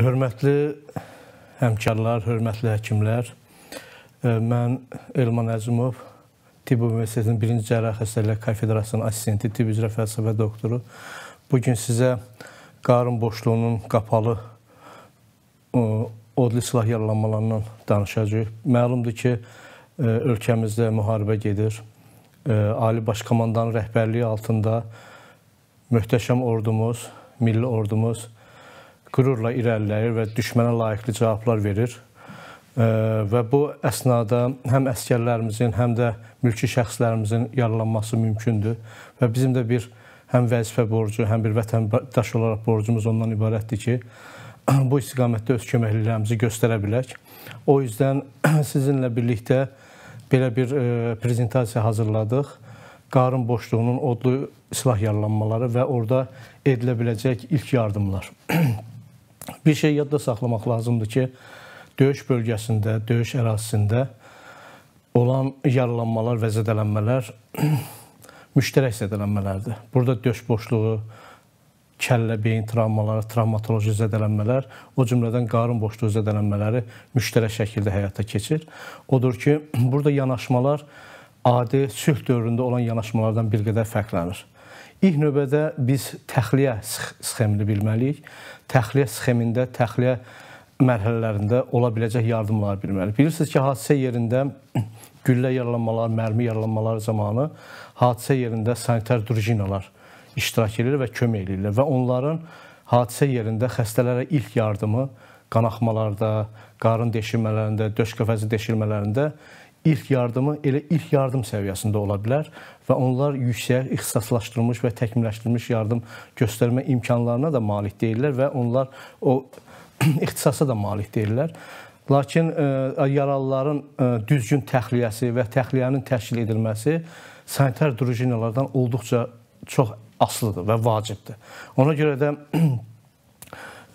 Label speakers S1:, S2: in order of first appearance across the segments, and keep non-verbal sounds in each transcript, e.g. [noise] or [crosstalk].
S1: Hörmətli həmkarlar, hörmətli həkimlər, e, mən Elman Əzimov, Tibb Universitetinin birinci cərrah xəstəliklər kafedrasının assistenti, tibb üzrə fəlsəfə doktoru. Bugün sizə qarın boşluğunun qapalı e, odlu silah yaralanmalarından danışacağıq. Məlumdur ki, e, ölkəmizdə müharibə gedir. Ali Baş Komandanın rəhbərliyi altında möhtəşəm ordumuz, milli ordumuz qürurla irəliləyir və düşmənə layiqli cavablar verir. Və bu əsnada həm əskərlərimizin, həm də mülki şəxslərimizin yaralanması mümkündür və bizim də bir həm vəzifə borcu, həm bir vətəndaş olaraq borcumuz ondan ibarətdir ki, [clears throat] bu istiqamətdə öz köməklilərimizi göstərə bilək. O üzdən [clears throat] sizinlə birlikdə belə bir prezentasiya hazırladıq. Qarın boşluğunun odlu silah yaralanmaları və orada edilə biləcək ilk yardımlar. [clears throat] bir şey yadda saxlamaq lazımdır ki, döyüş bölgəsində, döyüş ərazisində olan yaralanmalar və zədələnmələr [clears throat] müştərək zədələnmələrdir. Burada döş boşluğu, kəllə, beyin travmaları, travmatoloji zədələnmələr, o cümlədən qarın boşluğu zədələnmələri müştərək şəkildə həyata keçir. Odur ki, [clears throat] burada yanaşmalar adi sülh dövründə olan yanaşmalardan bir qədər fərqlənir. İlk növbədə biz təxliyə sxemini bilməliyik təxliyə sxemində, təxliyə mərhələlərində ola biləcək yardımlar bilməli. Bilirsiniz ki, hadisə yerində [clears throat] güllə yaralanmalar, mərmi yaralanmalar zamanı hadisə yerində sanitar durjinalar iştirak edirlər və kömək edirlər və onların hadisə yerində xəstələrə ilk yardımı qanaxmalarda, qarın deşilmələrində, döş qəfəsi deşilmələrində ilk yardımı elə ilk yardım səviyyəsində ola bilər və onlar yüksək ixtisaslaşdırılmış və təkmilləşdirilmiş yardım göstərmə imkanlarına da malik deyillər və onlar o [clears throat] ixtisasa da malik deyillər. Lakin ə, e, yaralıların ə, e, düzgün təxliyəsi və təxliyənin təşkil edilməsi sanitar drujinalardan olduqca çox asılıdır və vacibdir. Ona görə də [clears throat]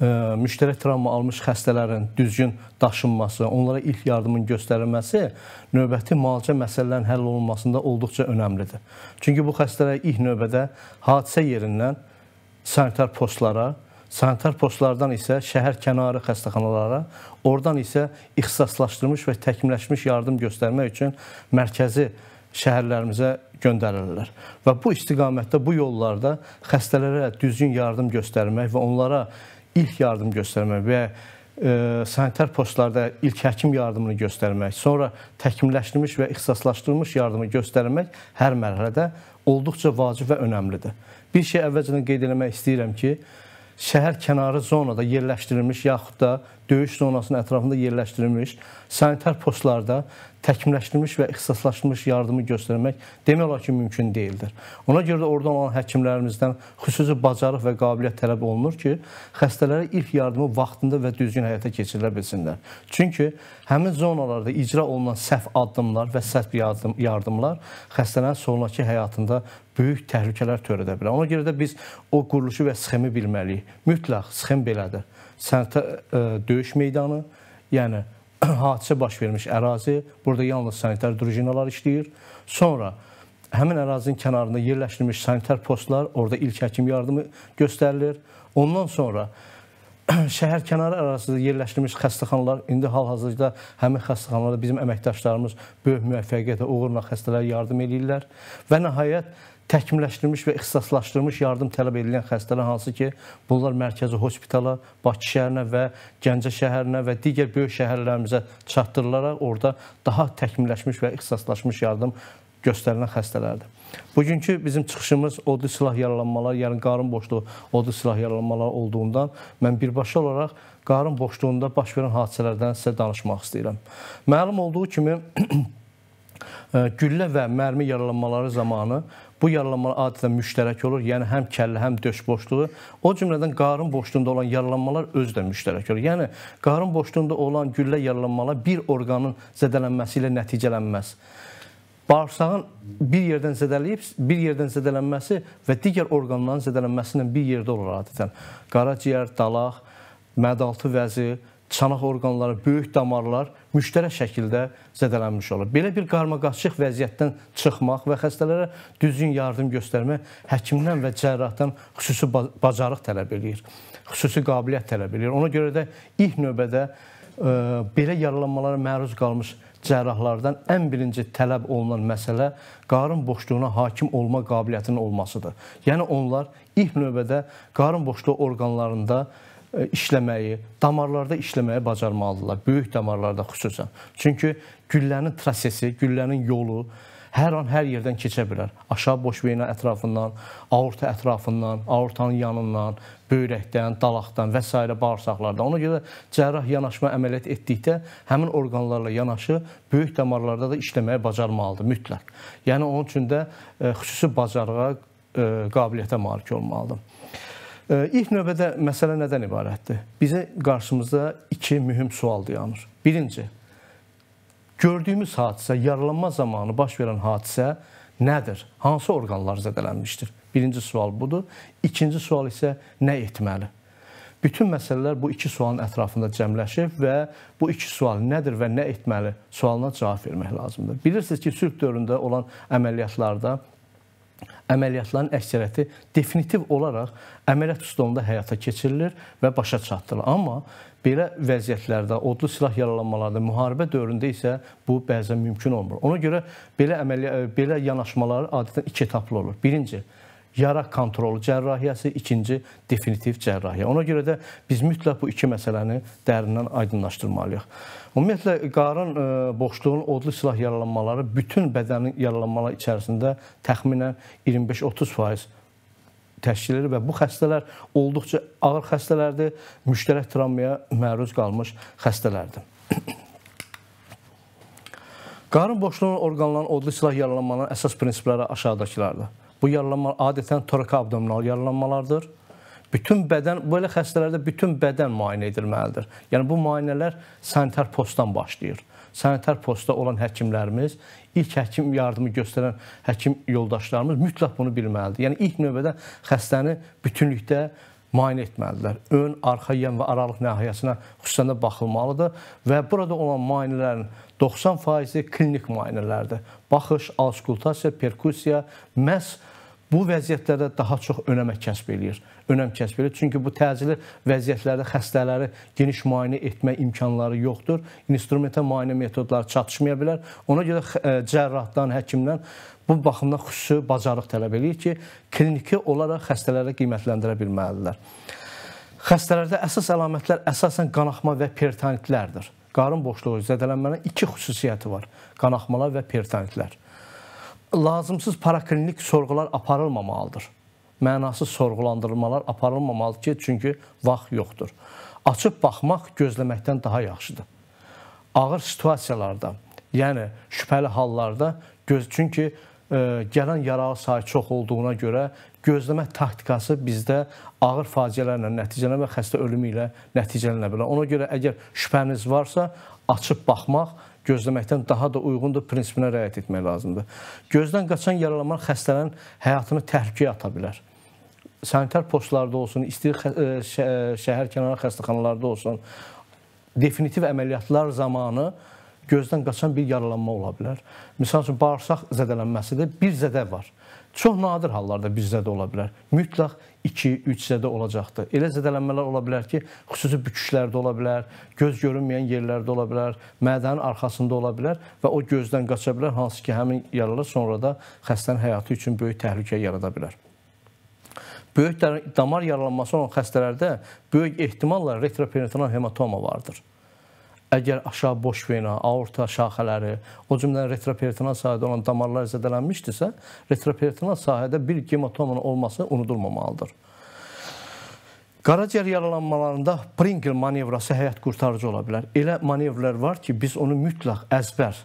S1: müştərək travma almış xəstələrin düzgün daşınması, onlara ilk yardımın göstərilməsi növbəti müalicə məsələlərinin həll olunmasında olduqca önəmlidir. Çünki bu xəstələr ilk növbədə hadisə yerindən sanitar postlara, sanitar postlardan isə şəhər kənarı xəstəxanalara, oradan isə ixtisaslaşdırılmış və təkmilləşmiş yardım göstərmək üçün mərkəzi şəhərlərimizə göndərirlər. Və bu istiqamətdə, bu yollarda xəstələrə düzgün yardım göstərmək və onlara ilk yardım göstərmək və e, sanitar postlarda ilk həkim yardımını göstərmək, sonra təkmilləşdirilmiş və ixtisaslaşdırılmış yardımı göstərmək hər mərhələdə olduqca vacib və önəmlidir. Bir şey əvvəlcədən qeyd eləmək istəyirəm ki, şəhər kənarı zonada yerləşdirilmiş yaxud da döyüş zonasının ətrafında yerləşdirilmiş sanitar postlarda təkmilləşdirilmiş və ixtisaslaşmış yardımı göstərmək demək olar ki, mümkün deyildir. Ona görə də orada olan həkimlərimizdən xüsusi bacarıq və qabiliyyət tələb olunur ki, xəstələrə ilk yardımı vaxtında və düzgün həyata keçirilə bilsinlər. Çünki həmin zonalarda icra olunan səhv addımlar və səhv yardım, yardımlar xəstələrin sonrakı həyatında böyük təhlükələr törədə bilər. Ona görə də biz o quruluşu və sxemi bilməliyik. Mütləq sxem belədir. Sənətə e, döyüş meydanı, yəni [clears throat] hadisə baş vermiş ərazi, burada yalnız sanitar drujinalar işləyir. Sonra həmin ərazinin kənarında yerləşdirilmiş sanitar postlar, orada ilk həkim yardımı göstərilir. Ondan sonra [clears throat] şəhər kənarı ərazisində yerləşdirilmiş xəstəxanalar, indi hal-hazırda həmin xəstəxanalarda bizim əməkdaşlarımız böyük müvəffəqiyyətlə, uğurla xəstələrə yardım eləyirlər və nəhayət təkmilləşdirilmiş və ixtisaslaşdırılmış yardım tələb edilən xəstələr hansı ki, bunlar mərkəzi hospitala, Bakı şəhərinə və Gəncə şəhərinə və digər böyük şəhərlərimizə çatdırılaraq orada daha təkmilləşmiş və ixtisaslaşmış yardım göstərilən xəstələrdir. Bugünkü bizim çıxışımız odlu silah yaralanmaları, yəni qarın boşluğu odlu silah yaralanmaları olduğundan mən birbaşa olaraq qarın boşluğunda baş verən hadisələrdən sizə danışmaq istəyirəm. Məlum olduğu kimi [clears throat] e, güllə və mərmi yaralanmaları zamanı Bu yaralanmalar adətən müştərək olur, yəni həm kəllə, həm döş boşluğu. O cümlədən qarın boşluğunda olan yaralanmalar özü də müştərək olur. Yəni qarın boşluğunda olan güllə yaralanmalar bir orqanın zədələnməsi ilə nəticələnməz. Bağırsağın bir yerdən zədələyib, bir yerdən zədələnməsi və digər orqanların zədələnməsi ilə bir yerdə olur adətən. Qaraciyər, dalaq, mədaltı vəzi, çanaq orqanları, böyük damarlar müştərək şəkildə zədələnmiş olur. Belə bir qarmaqaçıq vəziyyətdən çıxmaq və xəstələrə düzgün yardım göstərmək həkimdən və cərrahdan xüsusi bacarıq tələb eləyir. Xüsusi qabiliyyət tələb eləyir. Ona görə də ilk növbədə ə, e, belə yaralanmalara məruz qalmış cərrahlardan ən birinci tələb olunan məsələ qarın boşluğuna hakim olma qabiliyyətinin olmasıdır. Yəni onlar ilk növbədə qarın boşluğu orqanlarında E, işləməyi, damarlarda işləməyi bacarmalıdırlar, böyük damarlarda xüsusən. Çünki güllənin prosesi, güllənin yolu hər an hər yerdən keçə bilər. Aşağı boş vena ətrafından, aorta ətrafından, aortanın yanından, böyrəkdən, dalaqdan və s. bağırsaqlardan. Ona görə cərrah yanaşma əməliyyat etdikdə həmin orqanlarla yanaşı böyük damarlarda da işləməyə bacarmalıdır mütləq. Yəni onun üçün də e, xüsusi bacarığa e, qabiliyyətə malik olmalıdır. İlk növbədə məsələ nədən ibarətdir? Bizə qarşımızda iki mühüm sual dayanır. Birinci, gördüyümüz hadisə, yaralanma zamanı baş verən hadisə nədir? Hansı orqanlar zədələnmişdir? Birinci sual budur. İkinci sual isə nə etməli? Bütün məsələlər bu iki sualın ətrafında cəmləşib və bu iki sual nədir və nə etməli sualına cavab vermək lazımdır. Bilirsiniz ki, sülh dövründə olan əməliyyatlarda əməliyyatların əksəriyyəti definitiv olaraq əməliyyat ustalığında həyata keçirilir və başa çatdırılır. Amma belə vəziyyətlərdə, odlu silah yaralanmalarında, müharibə dövründə isə bu bəzən mümkün olmur. Ona görə belə əməliyyat belə yanaşmalar adətən iki etaplı olur. Birinci, yaraq kontrolu cərrahiyyəsi, ikinci definitiv cərrahiyyə. Ona görə də biz mütləq bu iki məsələni dərindən aydınlaşdırmalıyıq. Ümumiyyətlə qarın e, boşluğun odlu silah yaralanmaları bütün bədənin yaralanmaları içərisində təxminən 25-30% təşkil edir və bu xəstələr olduqca ağır xəstələrdir, müştərək travmaya məruz qalmış xəstələrdir. Qarın boşluğunun orqanlarının odlu silah yaralanmalarının əsas prinsipləri aşağıdakılardır. Bu yaralanma adətən toraka abdominal yaralanmalardır. Bütün bədən belə xəstələrdə bütün bədən müayinə edilməlidir. Yəni bu müayinələr sanitar postdan başlayır. Sanitar postda olan həkimlərimiz, ilk həkim yardımı göstərən həkim yoldaşlarımız mütləq bunu bilməlidir. Yəni ilk növbədə xəstəni bütünlükdə müayinə etməlidirlər. Ön, arxa yan və aralıq nahiyəsinə xüsusən də baxılmalıdır və burada olan müayinələrin 90% klinik müayinələrdir. Baxış, auskultasiya, perkusiya məhz bu vəziyyətlərdə daha çox önəm kəsb eləyir. Önəm kəsb eləyir. Çünki bu təcili vəziyyətlərdə xəstələri geniş müayinə etmə imkanları yoxdur. İnstrumentə müayinə metodları çatışmaya bilər. Ona görə e, cərrahdan, həkimdən bu baxımdan xüsusi bacarıq tələb eləyir ki, kliniki olaraq xəstələrə qiymətləndirə bilməlidirlər. Xəstələrdə əsas əlamətlər əsasən qanaxma və peritonitlərdir. Qarın boşluğu zədələnmənin iki xüsusiyyəti var: qanaxmalar və pertonitlər. Lazımsız paraklinik sorğular aparılmamalıdır. Mənasız sorğulandırmalar aparılmamalıdır ki, çünki vaxt yoxdur. Açıb baxmaq gözləməkdən daha yaxşıdır. Ağır situasiyalarda, yəni şübhəli hallarda göz çünki ə, e, gələn yaralı sayı çox olduğuna görə gözləmə taktikası bizdə ağır faciələrlə nəticələnə və xəstə ölümü ilə nəticələnə bilər. Ona görə əgər şübhəniz varsa, açıb baxmaq gözləməkdən daha da uyğundur prinsipinə riayət etmək lazımdır. Gözdən qaçan yaralanma xəstələrin həyatını təhlükəyə ata bilər. Sanitar postlarda olsun, istəyir e, e, şəhər kənarı xəstəxanalarda olsun, definitiv əməliyyatlar zamanı gözdən qaçan bir yaralanma ola bilər. Məsəl üçün bağırsaq zədələnməsidir, bir zədə var. Çox nadir hallarda bizdə də ola bilər. Mütləq 2-3 zədə olacaqdır. Elə zədələnmələr ola bilər ki, xüsusi büküşlərdə ola bilər, göz görünməyən yerlərdə ola bilər, mədənin arxasında ola bilər və o gözdən qaça bilər, hansı ki, həmin yaralar sonra da xəstənin həyatı üçün böyük təhlükə yarada bilər böyük damar yaralanması olan xəstələrdə böyük ehtimalla retroperitoneal hematoma vardır. Əgər aşağı boş vena, aorta şaxələri, o cümlədən retroperitoneal sahədə olan damarlar zədələnmişdirsə, retroperitoneal sahədə bir gematomanın olması unudulmamalıdır. Qaraciyər yaralanmalarında Pringle manevrası həyat qurtarıcı ola bilər. Elə manevrlər var ki, biz onu mütləq əzbər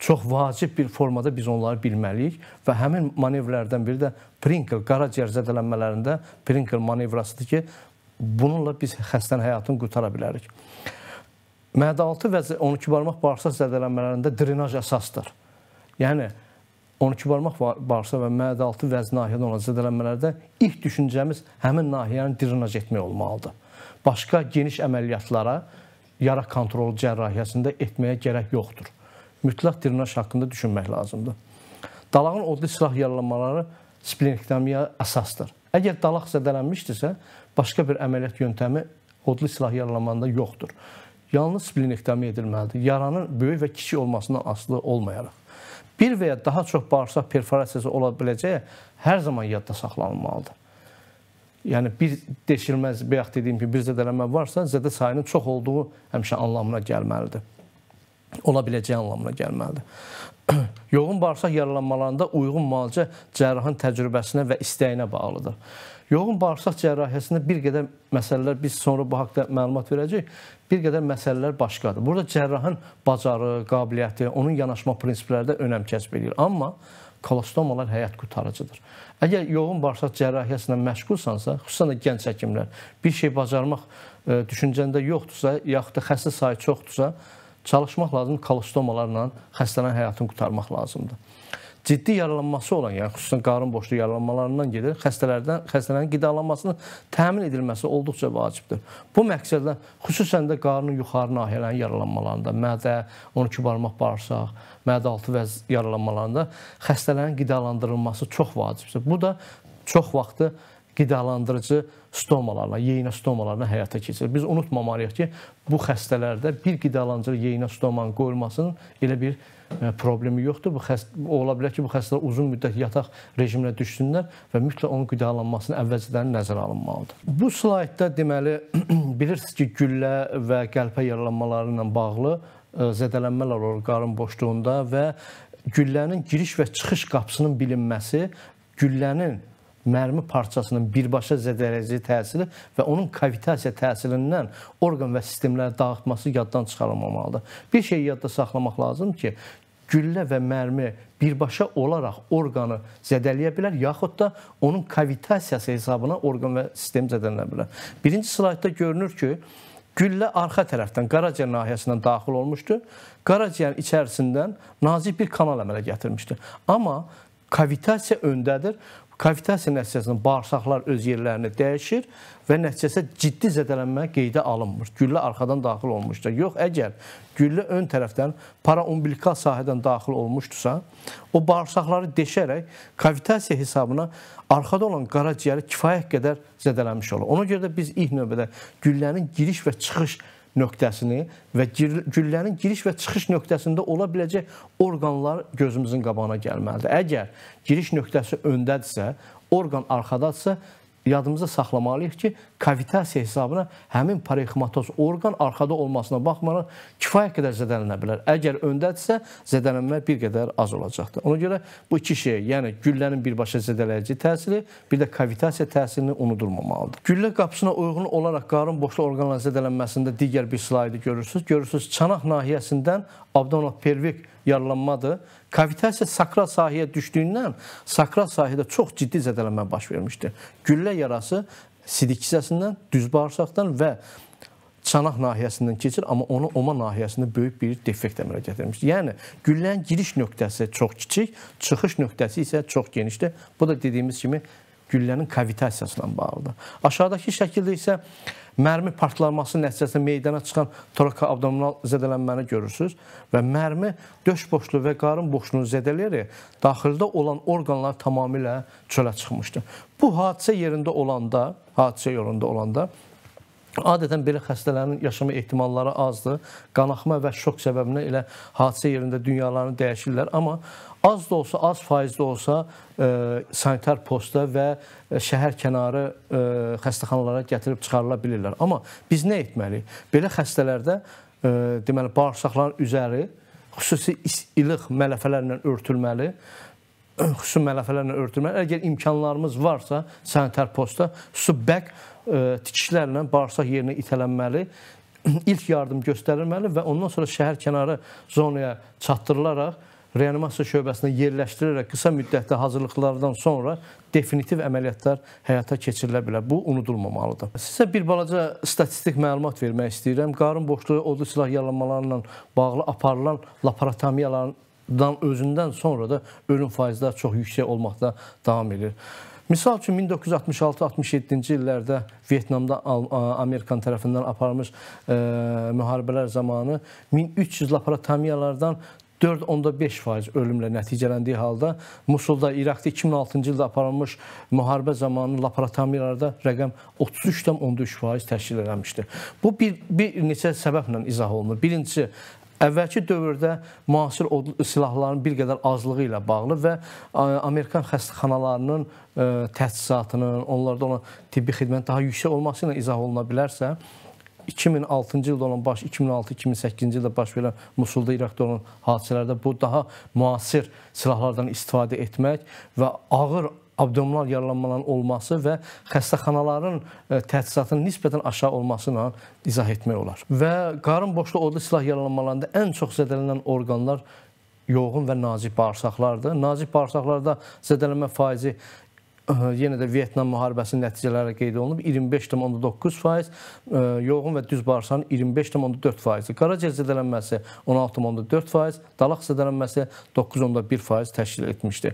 S1: çox vacib bir formada biz onları bilməliyik və həmin manevrlərdən biri də Pringle qaraciyər zədələnmələrində Pringle manevrasıdır ki, bununla biz xəstənin həyatını qurtara bilərik. Mədə-6 və 12 barmaq bağırsaq zədələnmələrində drenaj əsasdır. Yəni 12 barmaq bağırsaq və mədə-6 vəz nahiyədə olan zədələnmələrdə ilk düşüncəmiz həmin nahiyəni drenaj etmək olmalıdır. Başqa geniş əməliyyatlara yara kontrolu cərrahiyyəsində etməyə gərək yoxdur. Mütləq drenaj haqqında düşünmək lazımdır. Dalağın odlu silah yaralanmaları splenektomiya əsasdır. Əgər dalaq zədələnmişdirsə, başqa bir əməliyyat yöntəmi odlu silah yaralanmanda yoxdur yalnız splenektomi edilməlidir. Yaranın böyük və kiçik olmasından asılı olmayaraq. Bir və ya daha çox bağırsaq perforasiyası ola biləcəyi hər zaman yadda saxlanılmalıdır. Yəni bir deşilməz, bayaq dediyim ki, bir zədələnmə varsa, zədə sayının çox olduğu həmişə anlamına gəlməlidir. Ola biləcəyi anlamına gəlməlidir. [clears throat] Yoğun bağırsaq yaralanmalarında uyğun müalicə cərrahın təcrübəsinə və istəyinə bağlıdır. Yoğun bağırsaq cərrahiyyəsində bir qədər məsələlər biz sonra bu haqqda məlumat verəcəyik bir qədər məsələlər başqadır. Burada cərrahın bacarığı, qabiliyyəti, onun yanaşma prinsipləri də önəm kəsb edir. Amma kolostomalar həyat qurtarıcıdır. Əgər yoğun bağırsaq cərrahiyyəsinə məşğulsansa, xüsusən də gənc həkimlər, bir şey bacarmaq e, düşüncəndə yoxdursa, yaxud da xəstə sayı çoxdursa, çalışmaq lazım kolostomalarla xəstənin həyatını qurtarmaq lazımdır ciddi yaralanması olan, yəni xüsusən qarın boşluğu yaralanmalarından gedir, xəstələrdən xəstələrin qidalanmasının təmin edilməsi olduqca vacibdir. Bu məqsədlə xüsusən də qarnın yuxarı nahiyələrinin yaralanmalarında, mədə, 12 barmaq bağırsaq, mədə altı vəz yaralanmalarında xəstələrin qidalandırılması çox vacibdir. Bu da çox vaxtı qidalandırıcı stomalarla, yeyinə stomalarla həyata keçirir. Biz unutmamalıyıq ki, bu xəstələrdə bir qidalandırıcı yeyinə stomanın qoyulmasının elə bir problemi yoxdur. Bu xəst ola bilər ki, bu xəstələr uzun müddət yataq rejiminə düşsünlər və mütləq onun qidalanmasını əvvəlcədən nəzərə alınmalıdır. Bu slaydda deməli [clears throat] bilirsiniz ki, güllə və qəlpə yaralanmaları ilə bağlı zədələnmələr olur qarın boşluğunda və güllənin giriş və çıxış qapısının bilinməsi güllənin mərmi parçasının birbaşa zədələyici təsiri və onun kavitasiya təsirindən orqan və sistemləri dağıtması yaddan çıxarılmamalıdır. Bir şeyi yadda saxlamaq lazım ki, güllə və mərmi birbaşa olaraq orqanı zədələyə bilər, yaxud da onun kavitasiyası hesabına orqan və sistem zədələnə bilər. Birinci slaydda görünür ki, güllə arxa tərəfdən qaraciyər nahiyəsindən daxil olmuşdu. Qaraciyərin içərisindən nazik bir kanal əmələ gətirmişdi. Amma kavitasiya öndədir. Kavitasiya nəticəsində bağırsaqlar öz yerlərini dəyişir və nəticəsində ciddi zədələnmə qeydə alınmır. Güllə arxadan daxil olmuşdur. Yox, əgər güllə ön tərəfdən paraumbilikal sahədən daxil olmuşdusa, o bağırsaqları deşərək kavitasiya hesabına arxada olan qaraciyəri kifayət qədər zədələnmiş olur. Ona görə də biz ilk növbədə güllənin giriş və çıxış nöqtəsini və güllənin giriş və çıxış nöqtəsində ola biləcək orqanlar gözümüzün qabağına gəlməlidir. Əgər giriş nöqtəsi öndədirsə, orqan arxadadsa, yadımızda saxlamalıyıq ki, kavitasiya hesabına həmin parexmatoz orqan arxada olmasına baxmayaraq kifayət qədər zədələnə bilər. Əgər öndədirsə, zədələnmə bir qədər az olacaqdır. Ona görə bu iki şey, yəni güllənin birbaşa zədələyici təsiri, bir də kavitasiya təsirini unudulmamalıdır. Güllə qapısına uyğun olaraq qarın boşlu orqanların zədələnməsində digər bir slaydı görürsüz. Görürsüz çanaq nahiyəsindən abdominal pelvik yaralanmadır Kavitasiya sakral sahəyə düşdüyündən sakral sahədə çox ciddi zədələnmə baş vermişdir. Güllə yarası sidik kisəsindən, düz bağırsaqdan və çanaq nahiyəsindən keçir, amma onu oma nahiyəsində böyük bir defekt əmələ gətirmişdir. Yəni güllənin giriş nöqtəsi çox kiçik, çıxış nöqtəsi isə çox genişdir. Bu da dediyimiz kimi güllənin kavitasiyasına bağlıdır. Aşağıdakı şəkildə isə Mərmi partlaması nəticəsində meydana çıxan toraka abdominal zədələnməni görürsüz və mərmi döş boşluğu və qarın boşluğunu zədələyərək daxildə olan orqanlar tamamilə çölə çıxmışdı. Bu hadisə yerində olanda, hadisə yolunda olanda Adətən belə xəstələrin yaşama ehtimalları azdır. Qanaxma və şok səbəbindən elə hadisə yerində dünyalarını dəyişirlər, amma Az da olsa, az faizdə olsa ə, e, sanitar posta və şəhər kənarı ə, e, xəstəxanalara gətirib çıxarıla bilirlər. Amma biz nə etməliyik? Belə xəstələrdə ə, e, deməli bağırsaqların üzəri xüsusi ilıq mələfələrlə örtülməli xüsusi mələfələrlə örtülməli. Əgər imkanlarımız varsa, sanitar postda su bək tikişlərlə bağırsaq yerinə itələnməli [clears throat] ilk yardım göstərilməli və ondan sonra şəhər kənarı zonaya çatdırılaraq reanimasiya şöbəsinə yerləşdirərək qısa müddətdə hazırlıqlardan sonra definitiv əməliyyatlar həyata keçirilə bilər. Bu unudulmamalıdır. Sizə bir balaca statistik məlumat vermək istəyirəm. Qarın boşluğu odlu silah yaralanmalarla bağlı aparılan laparotomiyalardan özündən sonra da ölüm faizləri çox yüksək olmaqda davam edir. Misal üçün 1966-67-ci illərdə Vyetnamda Amerikan tərəfindən aparılmış e, müharibələr zamanı 1300 laparotomiyalardan 4.5% ölümlə nəticələndiyi halda Musulda İraqda 2006-cı ildə aparılmış müharibə zamanı laparotomiyalarda rəqəm 33.3% təşkil eləmişdi. Bu bir, bir neçə səbəblə izah olunur. Birincisi, Əvvəlki dövrdə müasir silahların bir qədər azlığı ilə bağlı və Amerikan xəstəxanalarının təchizatının, onlarda olan tibbi xidmətin daha yüksək olması ilə izah oluna bilərsə, 2006-cı ildə olan baş 2006-2008-ci ildə baş verən Musulda, İraqda olan hadisələrdə bu daha müasir silahlardan istifadə etmək və ağır abdominal yaralanmaların olması və xəstəxanaların e, təchizatının nisbətən aşağı olması ilə izah etmək olar. Və qarın boşluq odlu silah yaralanmalarında ən çox zədələnən orqanlar yoğun və nazik bağırsaqlardır. Nazik bağırsaqlarda zədələnmə faizi yenə də Vyetnam müharibəsinin nəticələri qeyd olunub 25.9%, e, yoğun və düz barsanın 25.4%, qaraciyər zədələnməsi 16.4%, dalaq zədələnməsi 9.1% təşkil etmişdi.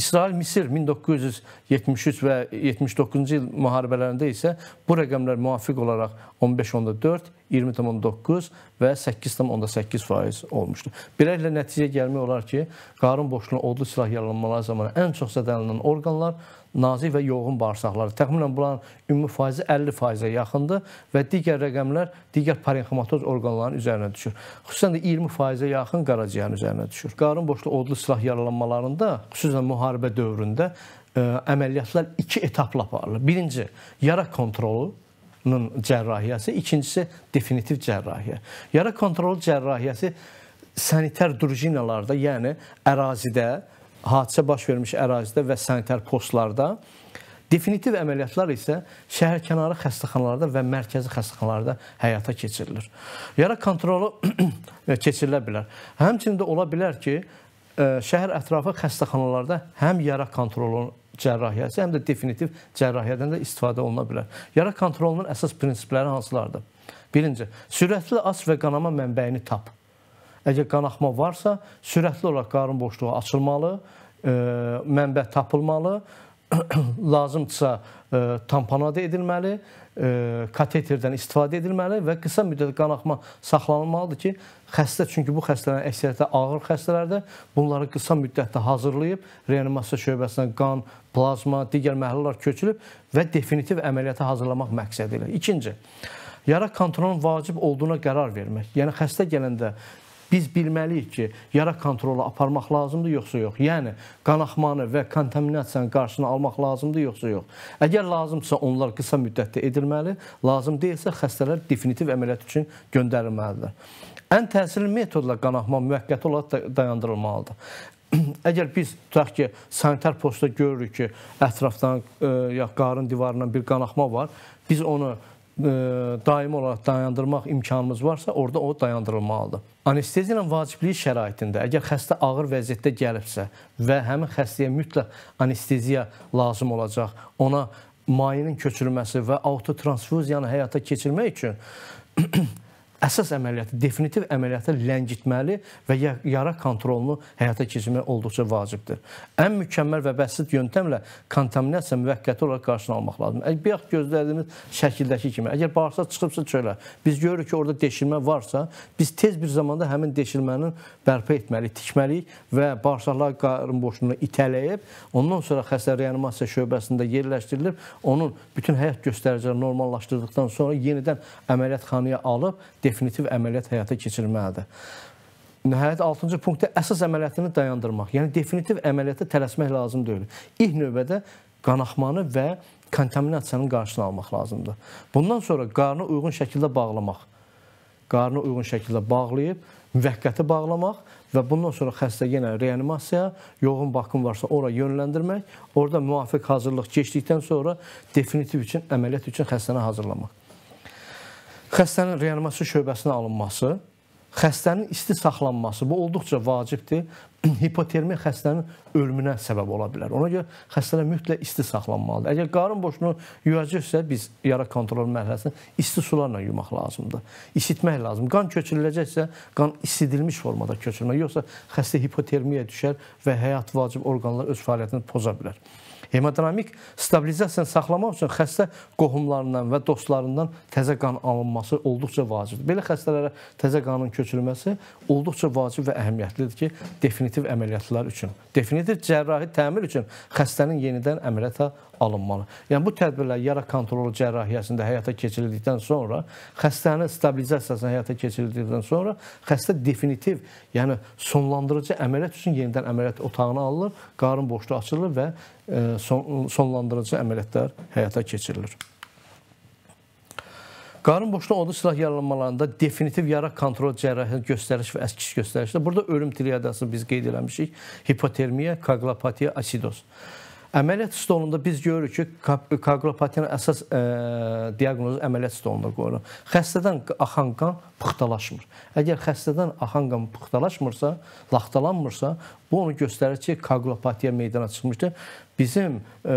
S1: İsrail-Misir 1973 və 79-cu il müharibələrində isə bu rəqəmlər müvafiq olaraq 15.4, 20.9 və 8.8% olmuşdu. Beləliklə nəticə gəlmək olar ki, qarın boşluğuna odlu silah yaralanmaları zamanı ən çox zədələnən orqanlar nazik və yoğun bağırsaqlar. Təxminən bunların ümumi faizi 50%-ə yaxındır və digər rəqəmlər digər parenximatoz orqanların üzərinə düşür. Xüsusən də 20%-ə yaxın qaraciyərin üzərinə düşür. Qarın boşluğu odlu silah yaralanmalarında, xüsusən müharibə dövründə ə, e, əməliyyatlar iki etapla aparılır. Birinci, yara kontrolu cərrahiyyəsi, ikincisi definitiv cərrahiyyə. Yara kontrol cərrahiyyəsi sanitar durjinalarda, yəni ərazidə, hadisə baş vermiş ərazidə və sanitar postlarda Definitiv əməliyyatlar isə şəhərkənarı xəstəxanalarda və mərkəzi xəstəxanalarda həyata keçirilir. Yara kontrolu [clears throat] keçirilə bilər. Həmçinin də ola bilər ki, e, şəhər ətrafı xəstəxanalarda həm yara kontrolu cərrahiyyəsi, həm də definitiv cərrahiyyədən də istifadə oluna bilər. Yara kontrolunun əsas prinsipləri hansılardır? Birinci, sürətli as və qanama mənbəyini tap. Əgər qanaxma varsa, sürətli olaraq qarın boşluğu açılmalı, ə, e, mənbə tapılmalı, [clears throat] lazımdırsa tamponada edilməli, e, kateterdən istifadə edilməli və qısa müddət qanaxma saxlanılmalıdır ki, xəstə çünki bu xəstələrin əksəriyyəti ağır xəstələrdə bunları qısa müddətdə hazırlayıb reanimasiya şöbəsinə qan, plazma, digər məhlullar köçülüb və definitiv əməliyyata hazırlamaq məqsədi ilə. İkinci, yara kontrolunun vacib olduğuna qərar vermək. Yəni xəstə gələndə Biz bilməliyik ki, yara kontrolu aparmaq lazımdır yoxsa yox. Yəni qanaxmanı və kontaminasiyanın qarşısını almaq lazımdır yoxsa yox. Əgər lazımsa onlar qısa müddətdə edilməli, lazım deyilsə xəstələr definitiv əməliyyat üçün göndərilməlidir. Ən təsirli metodla qanaxma müvəqqəti olaraq dayandırılmalıdır. [clears throat] Əgər biz tutaq ki, sanitar postda görürük ki, ətrafdan e, ya qarın divarından bir qanaxma var, biz onu daimi olaraq dayandırmaq imkanımız varsa, orada o dayandırılmalıdır. Anesteziya ilə vacibliyi şəraitində əgər xəstə ağır vəziyyətdə gəlibsə və həmin xəstəyə mütləq anesteziya lazım olacaq, ona mayenin köçürülməsi və autotransfuziyanı həyata keçirmək üçün əsas əməliyyatı, definitiv əməliyyatı ləngitməli və yara kontrolunu həyata keçirmək olduqca vacibdir. Ən mükəmməl və bəsit yöntəmlə kontaminasiya müvəqqəti olaraq qarşısını almaq lazımdır. Əgər bayaq gözlədiyimiz şəkildəki kimi, əgər bağırsaq çıxıbsa çölə, biz görürük ki, orada deşilmə varsa, biz tez bir zamanda həmin deşilmənin bərpa etməliyik, tikməliyik və bağırsaqlar qarın boşluğunu itələyib, ondan sonra xəstə reanimasiya şöbəsində yerləşdirilib, onun bütün həyat göstəriciləri normallaşdırdıqdan sonra yenidən əməliyyatxanaya alıb definitiv əməliyyat həyata keçirilməlidir. Nəhayət 6-cı punktda əsas əməliyyatını dayandırmaq, yəni definitiv əməliyyata tələsmək lazım deyil. İlk növbədə qanaxmanı və kontaminasiyanın qarşısını almaq lazımdır. Bundan sonra qarnı uyğun şəkildə bağlamaq. Qarnı uyğun şəkildə bağlayıb müvəqqəti bağlamaq və bundan sonra xəstə yenə reanimasiyaya, yoğun bakım varsa ora yönləndirmək, orada müvafiq hazırlıq keçdikdən sonra definitiv üçün əməliyyat üçün xəstəni hazırlamaq. Xəstənin reanimasiya şöbəsinə alınması, xəstənin isti saxlanması bu olduqca vacibdir. [clears throat] Hipotermiya xəstənin ölümünə səbəb ola bilər. Ona görə xəstələr mütləq isti saxlanmalıdır. Əgər qarın boşluğu yuyacaqsa biz yara kontrol mərhələsində isti sularla yumaq lazımdır. İsitmək lazımdır. Qan köçürüləcəksə qan isidilmiş formada köçürmək, yoxsa xəstə hipotermiyaya düşər və həyat vacib orqanlar öz fəaliyyətini poza bilər. Hemodinamik stabilizasiyasını saxlamaq üçün xəstə qohumlarından və dostlarından təzə qan alınması olduqca vacibdir. Belə xəstələrə təzə qanın köçürülməsi olduqca vacib və əhəmiyyətlidir ki, definitiv əməliyyatlar üçün, definitiv cərrahi təmir üçün xəstənin yenidən əməliyyata alınmalı. Yəni bu tədbirlər yara kontrolu cərrahiyyəsində həyata keçirildikdən sonra, xəstənin stabilizasiyasını həyata keçirildikdən sonra xəstə definitiv, yəni sonlandırıcı əməliyyat üçün yenidən əməliyyat otağına alınır, qarın boşluğu açılır və e, son, sonlandırıcı əməliyyatlar həyata keçirilir. Qarın boşluğu odu silah yaralanmalarında definitiv yara kontrol cərrahiyyəsi göstəriş və əskiş göstərişdə burada ölüm triadasını biz qeyd eləmişik. Hipotermiya, koagulopatiya, asidoz. Əməliyyat stolunda biz görürük ki, kaqulopatiyanın əsas ə, e, diaqnozu əməliyyat stolunda qoyulur. Xəstədən axan qan pıxtalaşmır. Əgər xəstədən axan qan pıxtalaşmırsa, laxtalanmırsa, bu onu göstərir ki, kaqulopatiya meydana çıxmışdır. Bizim ə, e,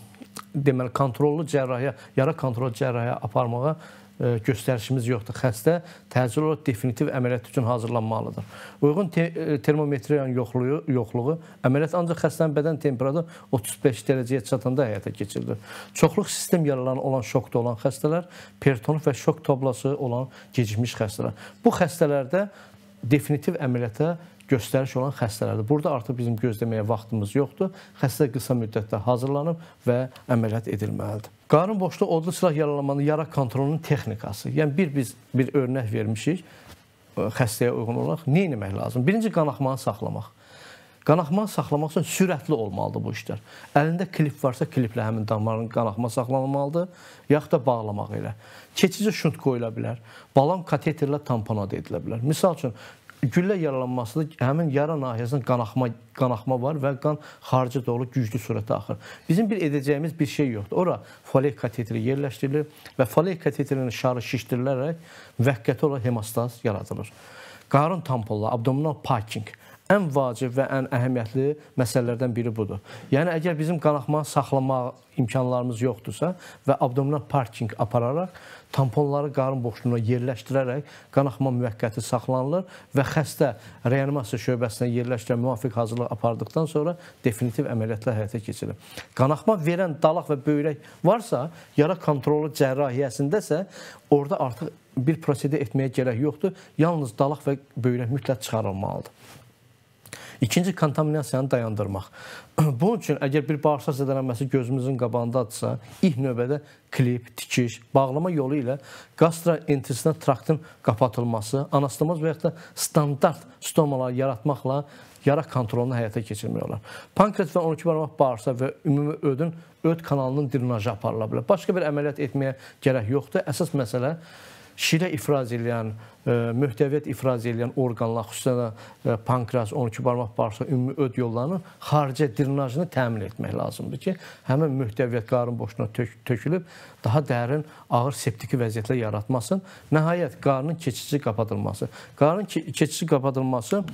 S1: [clears throat] deməli kontrollu cərrahiyyə, yara kontrol cərrahiyyə aparmağa E, göstərişimiz yoxdur. Xəstə təcili olaraq definitiv əməliyyat üçün hazırlanmalıdır. Uyğun te e, termometriyanın yoxluğu, yoxluğu əməliyyat ancaq xəstənin bədən temperaturu 35 dərəcəyə çatanda həyata keçirilir. Çoxluq sistem yaralarına olan şokda olan xəstələr, peritonit və şok toblası olan gecikmiş xəstələr. Bu xəstələrdə definitiv əməliyyata göstəriş olan xəstələrdir. Burada artıq bizim gözləməyə vaxtımız yoxdur. Xəstə qısa müddətdə hazırlanıb və əməliyyat edilməlidir. Qarınboşda odlu silah yaralanmanın yara kontrolunun texnikası. Yəni bir biz bir örnək vermişik e, xəstəyə uyğun olaraq nə etmək lazım? Birinci qanaxmanı saxlamaq. Qanaxmanı saxlamaq üçün sürətli olmalıdır bu işlər. Əlində klip varsa, kliplə həmin damarın qanaxma saxlanılmalıdır, yaxud da bağlamaq ilə. Keçici şunt qoyula bilər. Balam kateterlə tampona da edilə bilər. Məsəl üçün Güllə yaralanmasında həmin yara nahiyəsindən qanaxma qanaxma var və qan xaricə doğru güclü sürətdə axır. Bizim bir edəcəyimiz bir şey yoxdur. Ora foley katetri yerləşdirilir və foley katetrinin şarı şişdirilərək müvəqqəti olaraq hemostaz yaradılır. Qarın tamponla abdominal parking ən vacib və ən əhəmiyyətli məsələlərdən biri budur. Yəni əgər bizim qanaxmanı saxlamaq imkanlarımız yoxdursa və abdominal parking apararaq tamponları qarın boşluğuna yerləşdirərək qanaxma müvəqqəti saxlanılır və xəstə reanimasiya şöbəsinə yerləşdirən müvafiq hazırlıq apardıqdan sonra definitiv əməliyyatlar həyata keçirilir. Qanaxma verən dalaq və böyrək varsa, yara kontrolu cərrahiyyəsindəsə orada artıq bir prosedə etməyə gərək yoxdur. Yalnız dalaq və böyrək mütləq çıxarılmalıdır. İkinci kontaminasiyanı dayandırmaq. [clears throat] Bunun üçün əgər bir bağırsaq zədələnməsi gözümüzün qabağındadırsa, ilk növbədə klip, tikiş, bağlama yolu ilə gastrointestinal traktın qapatılması, anastomaz və yaxud da standart stomalar yaratmaqla yara kontrolunu həyata keçirmək olar. Pankreas və 12 barmaq bağırsaq və ümumi ödün öd kanalının drenajı aparıla bilər. Başqa bir əməliyyat etməyə gərək yoxdur. Əsas məsələ şirə ifraz eləyən, e, möhtəviyyət ifraz eləyən orqanlar, xüsusən də e, pankreas, 12 barmaq bağırsaq, ümumi öd yollarının xaricə drenajını təmin etmək lazımdır ki, həmin möhtəviyyət qarın boşuna tök tökülüb daha dərin, ağır septiki vəziyyətlər yaratmasın. Nəhayət qarının keçici qapadılması. Qarın ke keçici qapadılması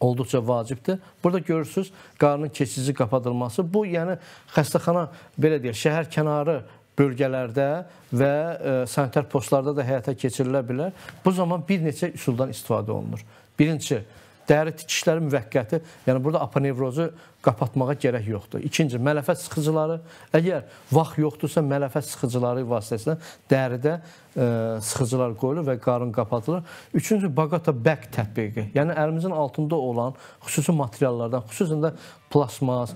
S1: olduqca vacibdir. Burada görürsüz qarnın keçici qapadılması. Bu yəni xəstəxana belə deyək, şəhər kənarı bölgələrdə və e, sanitar postlarda da həyata keçirilə bilər. Bu zaman bir neçə üsuldan istifadə olunur. Birinci, dəri tikişləri müvəqqəti, yəni burada aponevrozu qapatmağa gərək yoxdur. İkinci, mələfət sıxıcıları. Əgər vaxt yoxdursa, mələfət sıxıcıları vasitəsilə dəridə ə, e, sıxıcılar qoyulur və qarın qapatılır. Üçüncü, bagata back tətbiqi. Yəni əlimizin altında olan xüsusi materiallardan, xüsusən də plasmas,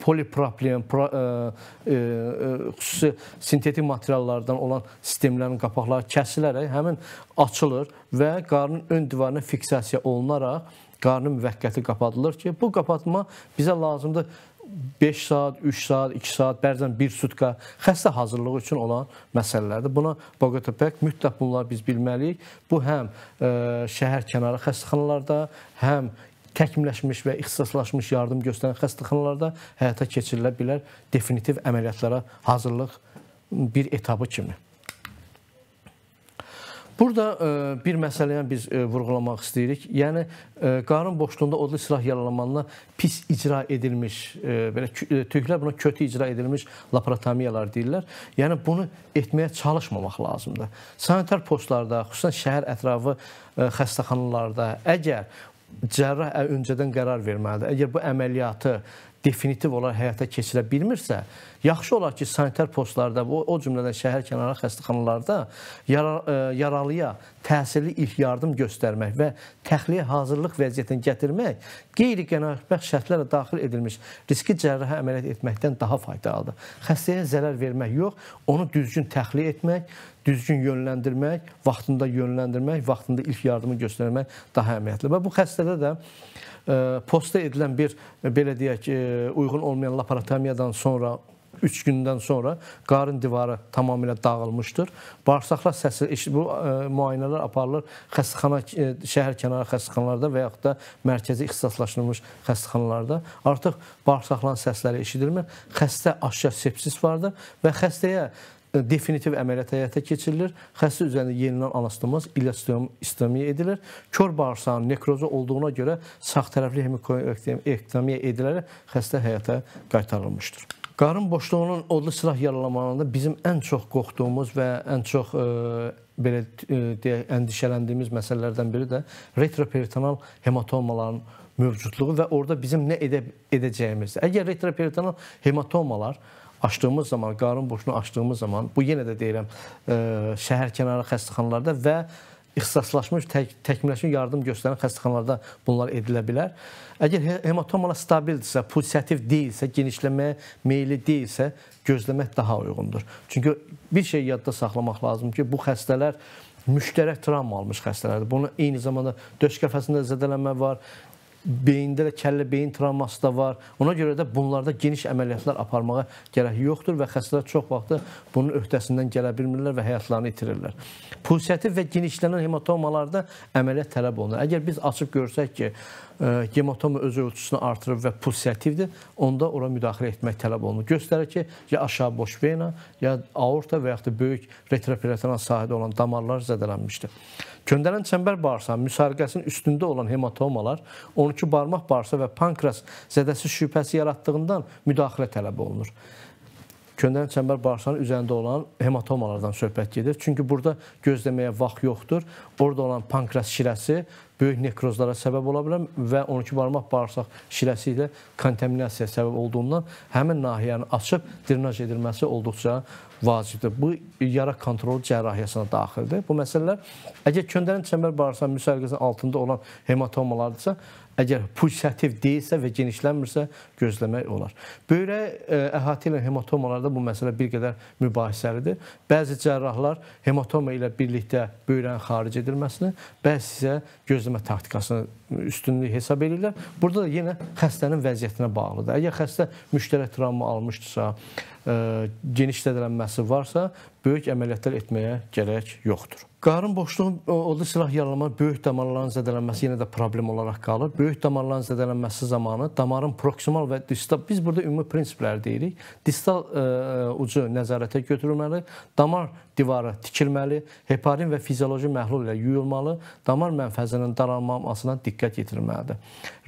S1: polipropilen, pro, ə, e, ə, e, xüsusi sintetik materiallardan olan sistemlərin qapaqları kəsilərək həmin açılır və qarnın ön divarına fiksasiya olunaraq qarnın müvəqqəti qapadılır ki, bu qapadma bizə lazımdır 5 saat, 3 saat, 2 saat, bəzən 1 sutka xəstə hazırlığı üçün olan məsələlərdir. Buna Bogotopek mütləq bunları biz bilməliyik. Bu həm ə, e, şəhər kənarı xəstəxanalarda, həm təkmilləşmiş və ixtisaslaşmış yardım göstərən xəstəxanalarda həyata keçirilə bilər definitiv əməliyyatlara hazırlıq bir etabı kimi. Burada e, bir məsələyə biz e, vurğulamaq istəyirik. Yəni e, qarın boşluğunda odlu silah yaralanmanına pis icra edilmiş, belə tüyüklər buna kötü icra edilmiş laparotomiyalar deyirlər. Yəni bunu etməyə çalışmamaq lazımdır. Sanitar postlarda, xüsusən şəhər ətrafı xəstəxanalarda əgər cərrah öncədən qərar verməlidir. Əgər bu əməliyyatı definitiv olaraq həyata keçirə bilmirsə, yaxşı olar ki, sanitar postlarda, o, o cümlədən şəhər kənarı xəstəxanalarda yara, ə, yaralıya təsirli ilk yardım göstərmək və təxliyə hazırlıq vəziyyətinə gətirmək qeyri-qənaətbəxt şərtlərlə daxil edilmiş riski cərrahə əməliyyat etməkdən daha faydalıdır. Xəstəyə zərər vermək yox, onu düzgün təxliyə etmək, düzgün yönləndirmək, vaxtında yönləndirmək, vaxtında ilk yardımı göstərmək daha əhəmiyyətlidir. Və bu xəstədə də e, posta edilən bir belə deyək, e, uyğun olmayan laparotomiyadan sonra 3 gündən sonra qarın divarı tamamilə dağılmışdır. Bağırsaqlar səsi bu ə, e, müayinələr aparılır xəstəxana ə, şəhər kənarı xəstəxanalarda və yaxud da mərkəzi ixtisaslaşdırılmış xəstəxanalarda artıq bağırsaqların səsləri eşidilmir. Xəstə aşkar sepsis vardır və xəstəyə definitiv əməliyyat həyata keçirilir. Xəstə üzərində yenidən anastomaz ilaç istomiya edilir. Kör bağırsağın nekrozu olduğuna görə sağ tərəfli hemikoektomiya edilərək xəstə həyata qaytarılmışdır. Qarın boşluğunun odlu silah yaralanmalarında bizim ən çox qorxduğumuz və ən çox e, belə e, deyək əndişələndiyimiz məsələlərdən biri də retroperitonal hematomaların mövcudluğu və orada bizim nə edə edəcəyimizdir. Əgər retroperitonal hematomalar e, açdığımız zaman, qarın boşunu açdığımız zaman, bu yenə də deyirəm, ə, e, şəhər kənarı xəstəxanalarda və ixtisaslaşmış tək, təkmilləşmə yardım göstərən xəstəxanalarda bunlar edilə bilər. Əgər hematomalar stabildirsə, pulsativ deyilsə, genişləməyə meylli deyilsə, gözləmək daha uyğundur. Çünki bir şey yadda saxlamaq lazım ki, bu xəstələr müştərək travma almış xəstələrdir. Bunun eyni zamanda döş qəfəsində zədələnmə var, beyində də kəllə beyin travması da var. Ona görə də bunlarda geniş əməliyyatlar aparmağa gərək yoxdur və xəstələr çox vaxtı bunun öhdəsindən gələ bilmirlər və həyatlarını itirirlər. Pulsiyativ və genişlənən hematomalarda əməliyyat tələb olunur. Əgər biz açıb görsək ki, gematoma öz ölçüsünü artırır və pulsiyativdir, onda ora müdaxilə etmək tələb olunur. Göstərir ki, ya aşağı boş vena, ya aorta və yaxud da böyük retroperitoneal sahədə olan damarlar zədələnmişdir. Köndələn çəmbər bağırsağı müsarqəsinin üstündə olan hematomalar 12 barmaq bağırsağı və pankreas zədəsi şübhəsi yaratdığından müdaxilə tələb olunur köndələn çəmbər bağırsağının üzərində olan hematomalardan söhbət gedir. Çünki burada gözləməyə vaxt yoxdur. Orada olan pankreas şirəsi böyük nekrozlara səbəb ola bilər və 12 barmaq bağırsaq şirəsi ilə kontaminasiya səbəb olduğundan həmin nahiyəni açıb drenaj edilməsi olduqca vacibdir. Bu yara kontrolu cərrahiyyəsinə daxildir. Bu məsələlər əgər köndənin çəmbər bağırsaq müsəlqəsinin altında olan hematomalardırsa, Əgər pulsativ deyilsə və genişlənmirsə, gözləmək olar. Böyrək e, əhatə ilə hematomalarda bu məsələ bir qədər mübahisəlidir. Bəzi cərrahlar hematoma ilə birlikdə böyrəyin xaric edilməsini, bəzi isə gözləmə taktikasını üstünlük hesab edirlər. Burada da yenə xəstənin vəziyyətinə bağlıdır. Əgər xəstə müştərək travma almışdırsa, e, geniş zədələnməsi varsa, böyük əməliyyatlar etməyə gərək yoxdur. Qarın boşluğu oldu silah yaralanma böyük damarların zədələnməsi yenə də problem olaraq qalır. Böyük damarların zədələnməsi zamanı damarın proksimal və distal biz burada ümumi prinsiplər deyirik. Distal ə, e, e, ucu nəzarətə götürülməli, damar divara tikilməli, heparin və fizioloji məhlul ilə yuyulmalı, damar mənfəzinin daralmamasına diqqət yetirilməlidir.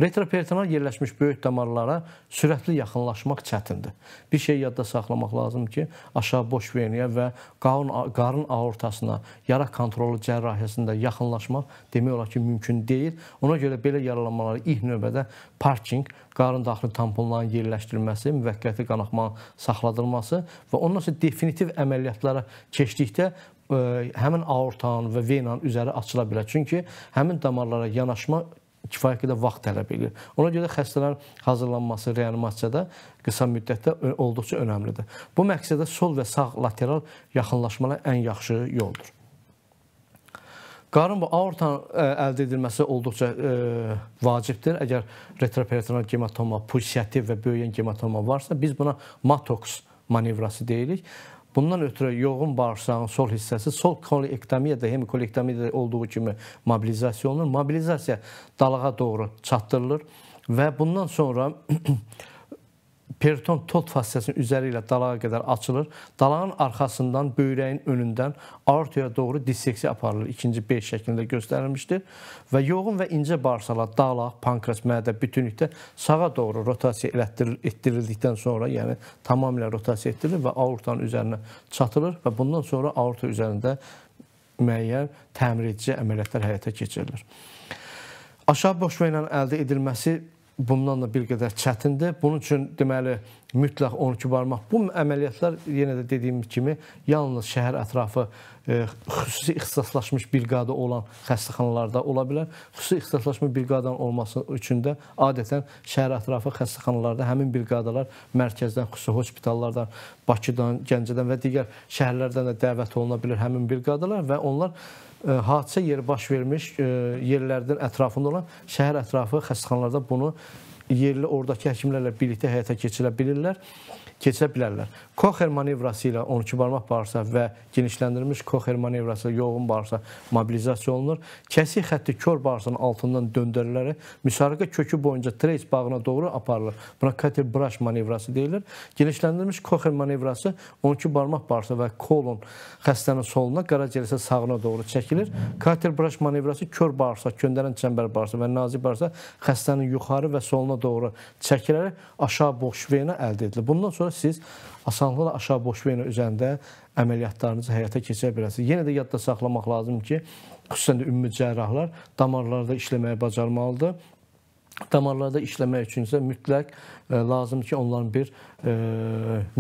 S1: Retroperitonal yerləşmiş böyük damarlara sürətli yaxınlaşmaq çətindir. Bir şey yadda saxlamaq lazım ki, aşağı boş veniyə və qarın, qarın aortasına, yara kontrolu cərrahiyyəsində yaxınlaşmaq demək olar ki, mümkün deyil. Ona görə belə yaralanmaları ilk növbədə parking, qarın daxili tamponların yerləşdirilməsi, müvəqqəti qanaxmanın saxladılması və ondan sonra definitiv əməliyyatlara keçdikdə ə, e, həmin aortanın və venanın üzəri açıla bilər. Çünki həmin damarlara yanaşma kifayət qədər vaxt tələb edir. Ona görə xəstələrin hazırlanması reanimasiyada qısa müddətdə olduqca önəmlidir. Bu məqsədə sol və sağ lateral yaxınlaşmalar ən yaxşı yoldur. Qarın bu aortanın əldə edilməsi olduqca ə, vacibdir. Əgər retroperitoneal gematoma, pulsiativ və böyüyən gematoma varsa, biz buna matoks manevrası deyirik. Bundan ötürü yoğun bağırsağın sol hissəsi sol kolektomiyada, hemikolektomiyada olduğu kimi mobilizasiya olunur. Mobilizasiya dalağa doğru çatdırılır və bundan sonra [clears throat] periton tot fasiyasının üzəri ilə dalağa qədər açılır. Dalağın arxasından böyrəyin önündən aortaya doğru disseksiya aparılır. İkinci B şəklində göstərilmişdir. Və yoğun və incə bağırsaqlar, dalaq, pankreas, mədə bütünlükdə sağa doğru rotasiya elətdirilir, etdirildikdən sonra, yəni tamamilə rotasiya etdirilir və aortanın üzərinə çatılır və bundan sonra aorta üzərində müəyyən təmir edici əməliyyatlar həyata keçirilir. Aşağı boşluq ilə əldə edilməsi bundan da bir qədər çətindir. Bunun üçün deməli mütləq 12 barmaq. Bu əməliyyatlar yenə də dediyim kimi yalnız şəhər ətrafı e, xüsusi ixtisaslaşmış briqada olan xəstəxanalarda ola bilər. Xüsusi ixtisaslaşmış briqadanın olması üçün də adətən şəhər ətrafı xəstəxanalarda həmin briqadalar mərkəzdən, xüsusi hospitallardan, Bakıdan, Gəncədən və digər şəhərlərdən də dəvət oluna bilər həmin briqadalar və onlar hadisə yeri baş vermiş yerlərdən ətrafında olan şəhər ətrafı xəstəxanalarda bunu yerli ordakı həkimlərlə birlikdə həyata keçirə bilirlər keçə bilərlər. Koxer manevrası ilə 12 barmaq barsa və genişləndirilmiş Koxer manevrası yoğun barsa mobilizasiya olunur. Kəsik xətti kör barsanın altından döndərilərək müsarıqə kökü boyunca treys bağına doğru aparılır. Buna kater braş manevrası deyilir. Genişləndirilmiş Koxer manevrası 12 barmaq barsa və kolon xəstənin soluna, qaraciyərsə sağına doğru çəkilir. Kater braş manevrası kör bağırsaq, göndərən çəmbər bağırsaq və nazik bağırsaq xəstənin yuxarı və soluna doğru çəkilərək aşağı boş vena əldə edilir. Bundan sonra siz asanlıqla aşağı boşveyni üzərində əməliyyatlarınızı həyata keçirə bilərsiniz. Yenə də yadda saxlamaq lazım ki, xüsusən də ümumi cərrahlar damarlarda işləməyi bacarmalıdır. Damarlarda işləmək üçün isə mütləq ə, e, lazım ki, onların bir ə, e,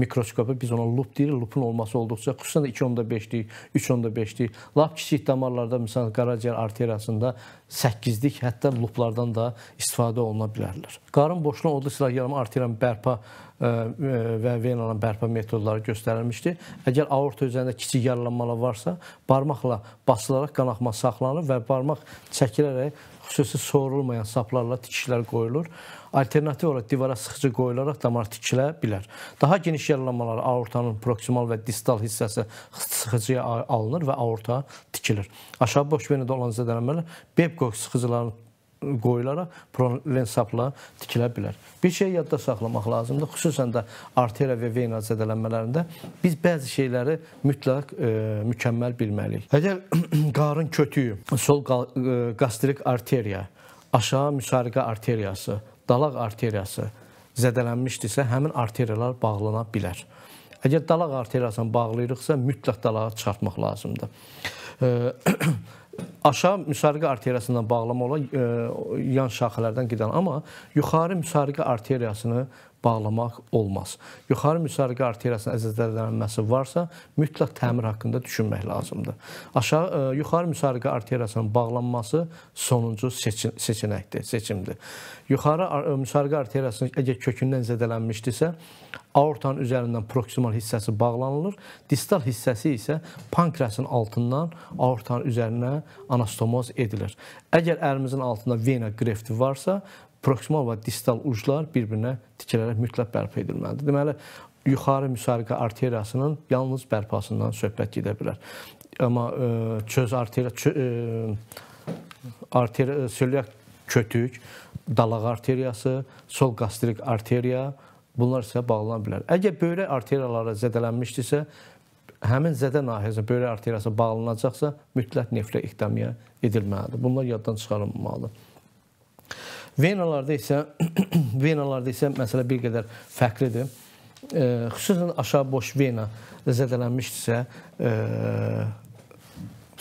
S1: mikroskopu, biz ona lup deyirik, lupun olması olduqca, xüsusən də 2.5-lik, 3.5-lik, lap kiçik damarlarda, məsələn, qaraciyər arteriyasında 8-lik, hətta luplardan da istifadə oluna bilərlər. Qarın boşluğu odlu silah yarım arteriyanın bərpa və venanın bərpa metodları göstərilmişdi. Əgər aorta üzərində kiçik yaralanmalar varsa, barmaqla basılaraq qan axması saxlanılır və barmaq çəkilərək xüsusi soğurulmayan saplarla tikişlər qoyulur. Alternativ olaraq divara sıxıcı qoyularaq damar tikilə bilər. Daha geniş yaralanmalar aortanın proksimal və distal hissəsi sıxıcıya alınır və aorta tikilir. Aşağı boş venədə olan zədələnmələr Bebkok sıxıcılarının qoyularaq prolensapla tikilə bilər. Bir şey yadda saxlamaq lazımdır. Xüsusən də arteriya və vena zədələnmələrində biz bəzi şeyləri mütləq e, mükəmməl bilməliyik. Əgər [clears throat] qarın kötüyü, sol e, qastrik arteriya, aşağı müsariqə arteriyası, dalaq arteriyası zədələnmişdirsə, həmin arteriyalar bağlana bilər. Əgər dalaq arteriyasını bağlayırıqsa, mütləq dalağa çıxartmaq lazımdır. E, [clears throat] aşağı müsarqə arteriyasından bağlama ola e, yan şaxələrdən qidalanır, amma yuxarı müsarqə arteriyasını bağlamaq olmaz. Yuxarı müsarqə arteriyasının əzizlənməsi varsa, mütləq təmir haqqında düşünmək lazımdır. Aşağı ə, e, yuxarı müsarqə arteriyasının bağlanması sonuncu seçin, seçənəkdir, seçimdir. Yuxarı ə, e, müsarqə arteriyasının əgər kökündən zədələnmişdirsə, aortanın üzərindən proksimal hissəsi bağlanılır. Distal hissəsi isə pankreasın altından aortanın üzərinə anastomoz edilir. Əgər ərimizin altında vena grefti varsa, proksimal və distal uclar bir-birinə tikilərək mütləq bərpa edilməlidir. Deməli, yuxarı müsərqə arteriyasının yalnız bərpasından söhbət gedə bilər. Amma ə, e, çöz arteriya çö, ə, e, arteriya selyak kötük, dalaq arteriyası, sol qastrik arteriya bunlar isə bağlana bilər. Əgər böyrək arteriyaları zədələnmişdirsə, həmin zədə nahiyəsi böyrək arteriyası bağlanacaqsa, mütləq nefrə iqdamiyə edilməlidir. Bunlar yaddan çıxarılmamalıdır. Venalarda isə [clears throat] venalarda isə məsələ bir qədər fərqlidir. E, xüsusən aşağı boş vena zədələnmişdirsə, e,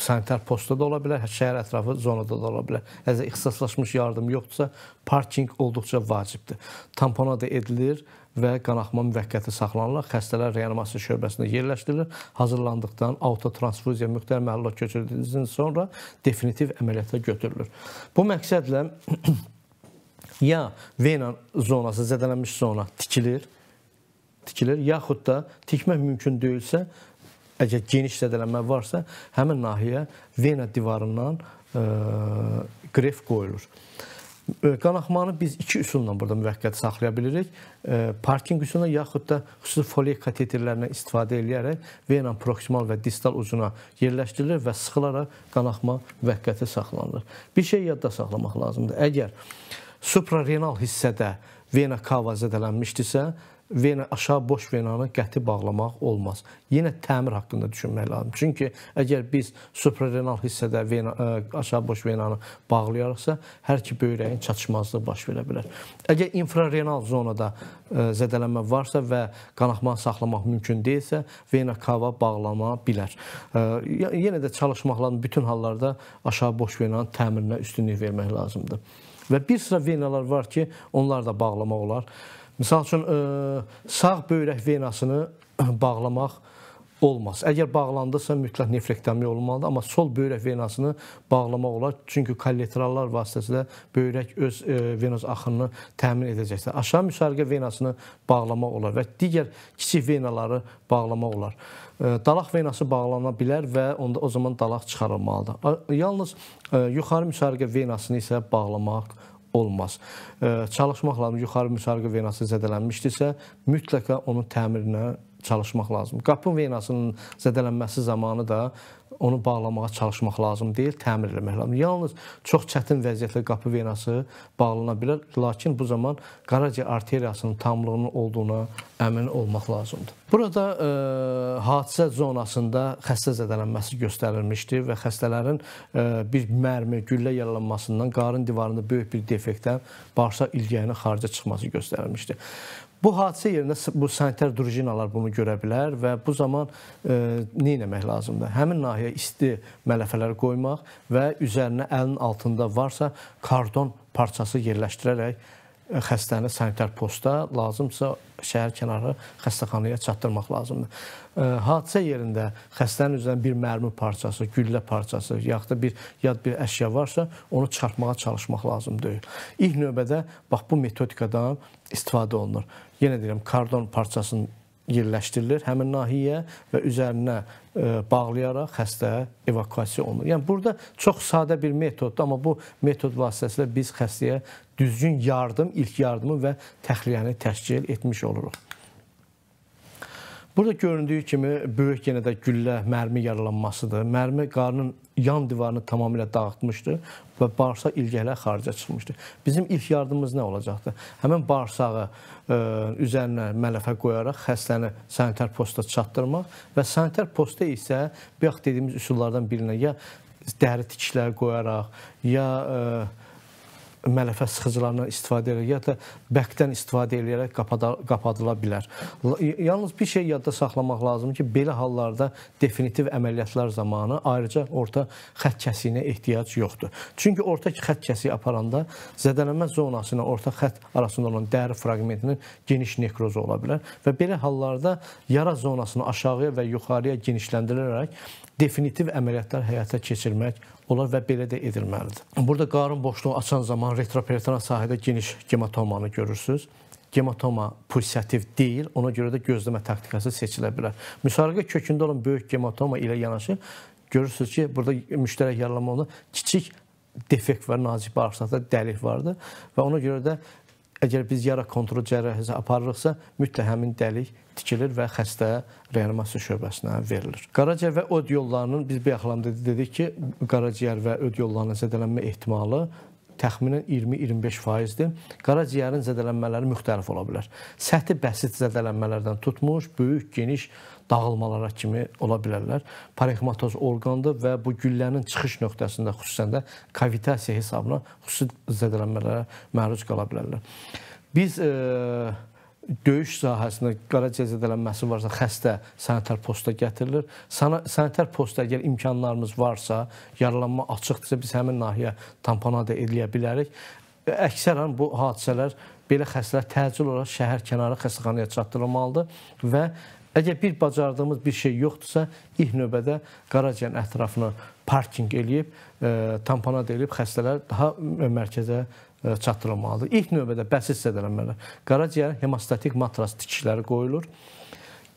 S1: sanitar postda da ola bilər, hə, şəhər ətrafı zonada da ola bilər. Əgər ixtisaslaşmış yardım yoxdursa, parkinq olduqca vacibdir. Tampona da edilir və qanaxma müvəqqəti saxlanılır. Xəstələr reanimasiya şöbəsində yerləşdirilir. Hazırlandıqdan autotransfuziya müxtər məlumat köçürdükdən sonra definitiv əməliyyata götürülür. Bu məqsədlə [clears throat] ya vena zonası zədələnmiş zona tikilir, tikilir, yaxud da tikmək mümkün deyilsə, əgər geniş zədələnmə varsa, həmin nahiyə vena divarından ə, e, qref qoyulur. E, Qanaxmanı biz iki üsulla burada müvəqqəti saxlaya bilirik. E, parking üsuluna yaxud da xüsusi foliy kateterlərindən istifadə edərək vena proksimal və distal ucuna yerləşdirilir və sıxılaraq qanaxma müvəqqəti saxlanılır. Bir şey yadda saxlamaq lazımdır. Əgər Suprarenal hissədə vena kava zədələnmişdirsə, vena aşağı boş venanı qəti bağlamaq olmaz. Yenə təmir haqqında düşünmək lazımdır. Çünki əgər biz suprarenal hissədə vena ə, aşağı boş venanı bağlayarıqsa, hər iki böyrəyin çatışmazlığı baş verə bilər. Əgər infrarenal zonada ə, zədələnmə varsa və qanaxmanı saxlamaq mümkün deyilsə, vena kava bağlana bilər. Ə, yenə də çalışmaqla bütün hallarda aşağı boş venanın təmirinə üstünlük vermək lazımdır. Və bir sıra venalar var ki, onlar da bağlamaq olar. Məsəl üçün e, sağ böyrək venasını bağlamaq olmaz. Əgər bağlandısa mütləq nefrektomiya olmalıdır, amma sol böyrək venasını bağlamaq olar. Çünki kollaterallar vasitəsilə böyrək öz e, venoz axınını təmin edəcəkdir. Aşağı müsarqə venasını bağlamaq olar və digər kiçik venaları bağlamaq olar. E, dalaq venası bağlana bilər və onda o zaman dalaq çıxarılmalıdır. Yalnız e, yuxarı müsarqə venasını isə bağlamaq olmaz. E, Çalışmaq lazım yuxarı müsarqə venası zədələnmişdirsə, mütləq onun təmirinə çalışmaq lazımdır. Qapın venasının zədələnməsi zamanı da onu bağlamağa çalışmaq lazım deyil, təmir eləmək lazımdır. Yalnız çox çətin vəziyyətlə qapı venası bağlana bilər, lakin bu zaman qaraciğər arteriyasının tamlığının olduğuna əmin olmaq lazımdır. Burada ə, e, hadisə zonasında xəstə zədələnməsi göstərilmişdi və xəstələrin ə, e, bir mərmi, güllə yaralanmasından qarın divarında böyük bir defektdən bağırsaq ilgəyinin xaricə çıxması göstərilmişdi. Bu hadisə yerində bu sanitar drujinalar bunu görə bilər və bu zaman e, nə etmək lazımdır? Həmin nahiyə isti mələfələri qoymaq və üzərinə əlin altında varsa kardon parçası yerləşdirərək e, xəstəni sanitar posta lazımsa şəhər kənarı xəstəxanaya çatdırmaq lazımdır hadisə yerində xəstənin üzərindən bir mərmi parçası, güllə parçası, yaxud da bir yad bir əşya varsa, onu çıxartmağa çalışmaq lazım deyil. İlk növbədə bax bu metodikadan istifadə olunur. Yenə deyirəm, kardon parçasının yerləşdirilir həmin nahiyə və üzərinə bağlayaraq xəstə evakuasiya olunur. Yəni burada çox sadə bir metoddur, amma bu metod vasitəsilə biz xəstəyə düzgün yardım, ilk yardımı və təxliyəni təşkil etmiş oluruq. Burada göründüyü kimi böyük yenə də güllə, mərmi yaralanmasıdır. Mərmi qarının yan divarını tamamilə dağıtmışdı və bağırsaq ilgəklər xaricə çıxmışdı. Bizim ilk yardımımız nə olacaqdı? Həmin bağırsağı ə, e, üzərinə mələfə qoyaraq xəstəni sanitar posta çatdırmaq və sanitar posta isə bayaq dediyimiz üsullardan birinə ya dəri tikişlər qoyaraq, ya ə, e, mələfə sıxıcılarından istifadə edərək, ya da bəkdən istifadə edərək qapadıla bilər. Yalnız bir şey yadda saxlamaq lazımdır ki, belə hallarda definitiv əməliyyatlar zamanı ayrıca orta xətt kəsiyinə ehtiyac yoxdur. Çünki orta xətt kəsiyi aparanda zədələnmə zonası ilə orta xətt arasında olan dəri fraqmentinin geniş nekrozu ola bilər və belə hallarda yara zonasını aşağıya və yuxarıya genişləndirərək definitiv əməliyyatlar həyata keçirmək Onlar və belə də edilməlidir. Burada qarın boşluğu açan zaman retroperitoneal sahədə geniş gematomanı görürsüz. Gematoma pulsativ deyil, ona görə də gözləmə taktikası seçilə bilər. Müsarıqə kökündə olan böyük gematoma ilə yanaşı görürsüz ki, burada müştərək yaralanma olan kiçik defekt və nazik bağırsaqda dəlik vardı və ona görə də Əgər biz yara kontrol cərrahisi aparırıqsa, müttəhəmin dəlik tikilir və xəstə reanimasiya şöbəsinə verilir. Qaraciyər və öd yollarının biz bu yaxlamda dedik ki, qaraciyər və öd yollarının zədələnmə ehtimalı təxminən 20-25%-dir. Qaraciyərin zədələnmələri müxtəlif ola bilər. Səthi bəsit zədələnmələrdən tutmuş, böyük, geniş zədələnmələr dağılmalara kimi ola bilərlər. Parexmatoz orqandır və bu güllənin çıxış nöqtəsində xüsusən də kavitasiya hesabına xüsusi zədələnmələrə məruz qala bilərlər. Biz e, döyüş sahəsində qaraciyər zədələnməsi varsa xəstə sanitar posta gətirilir. Sana, sanitar posta əgər imkanlarımız varsa, yaralanma açıqdırsa biz həmin nahiyə tamponada eləyə bilərik. Əksərən bu hadisələr belə xəstələr təcil olaraq şəhər kənarı xəstəxanaya çatdırılmalıdır və Əgər bir bacardığımız bir şey yoxdursa, ilk növbədə Qaraciyərin ətrafını parkinq eləyib, e, tamponat eləyib xəstələr daha mərkəzə e, çatdırılmalıdır. İlk növbədə bəsit hissədələnmələr. Qaraciyərin hemostatik matras tikişləri qoyulur.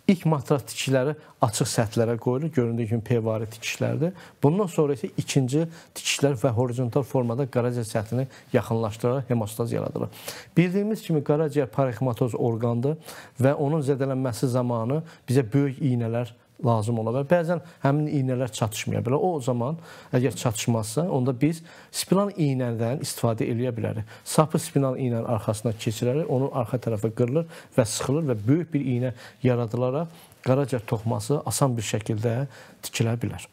S1: İlk matras tikişləri açıq səthlərə qoyulur. Göründüyü kimi P-vari tikişlərdir. Bundan sonra isə ikinci tikişlər və horizontal formada qaraciyər səthini yaxınlaşdıraraq hemostaz yaradılır. Bildiyimiz kimi qaraciyər parixematoz orqandır və onun zədələnməsi zamanı bizə böyük iynələr lazım ola bilər. Bəzən həmin iynələr çatışmaya bilər. O zaman əgər çatışmazsa, onda biz spiral iynədən istifadə eləyə bilərik. Sapı spiral iynənin arxasına keçirərək onun arxa tərəfi qırılır və sıxılır və böyük bir iynə yaradılaraq qaraca toxuması asan bir şəkildə tikilə bilər.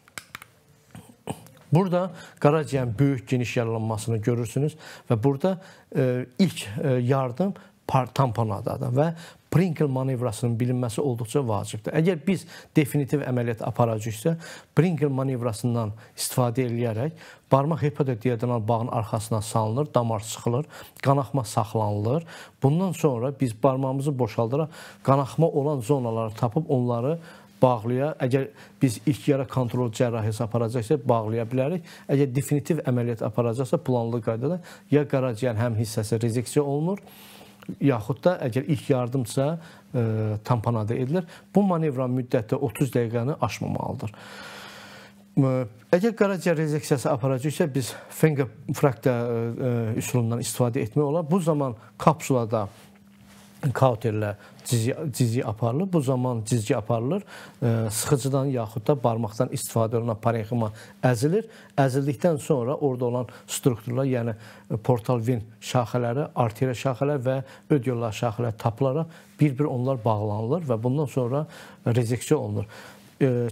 S1: Burada qaraciyərin böyük geniş yaralanmasını görürsünüz və burada e, ilk e, yardım tamponadadır və Prinkel manevrasının bilinməsi olduqca vacibdir. Əgər biz definitiv əməliyyat aparacaqsa, Prinkel manevrasından istifadə edərək barmaq hipotetiyadan bağın arxasına salınır, damar sıxılır, qanaxma saxlanılır. Bundan sonra biz barmağımızı boşaldaraq qanaxma olan zonaları tapıb onları bağlaya, əgər biz ilk yara kontrol cərrahisi aparacaqsa bağlaya bilərik. Əgər definitiv əməliyyat aparacaqsa planlı qaydada ya qaraciyər həm hissəsi rezeksiya olunur, yaxud da əgər ilk yardımsa ə, e, tamponada edilir. Bu manevran müddəti 30 dəqiqəni aşmamalıdır. E, əgər qaraciyər rezeksiyası aparacaqsa biz finger fracture e, üsulundan istifadə etmək olar. Bu zaman kapsulada kauterlə cizgi, cizgi aparılır. Bu zaman cizgi aparılır. E, sıxıcıdan yaxud da barmaqdan istifadə olunan parenxima əzilir. Əzildikdən sonra orada olan strukturlar, yəni e, portal ven şaxələri, arteriya şaxələri və öd yolları şaxələri tapılaraq bir-bir onlar bağlanılır və bundan sonra rezeksiya olunur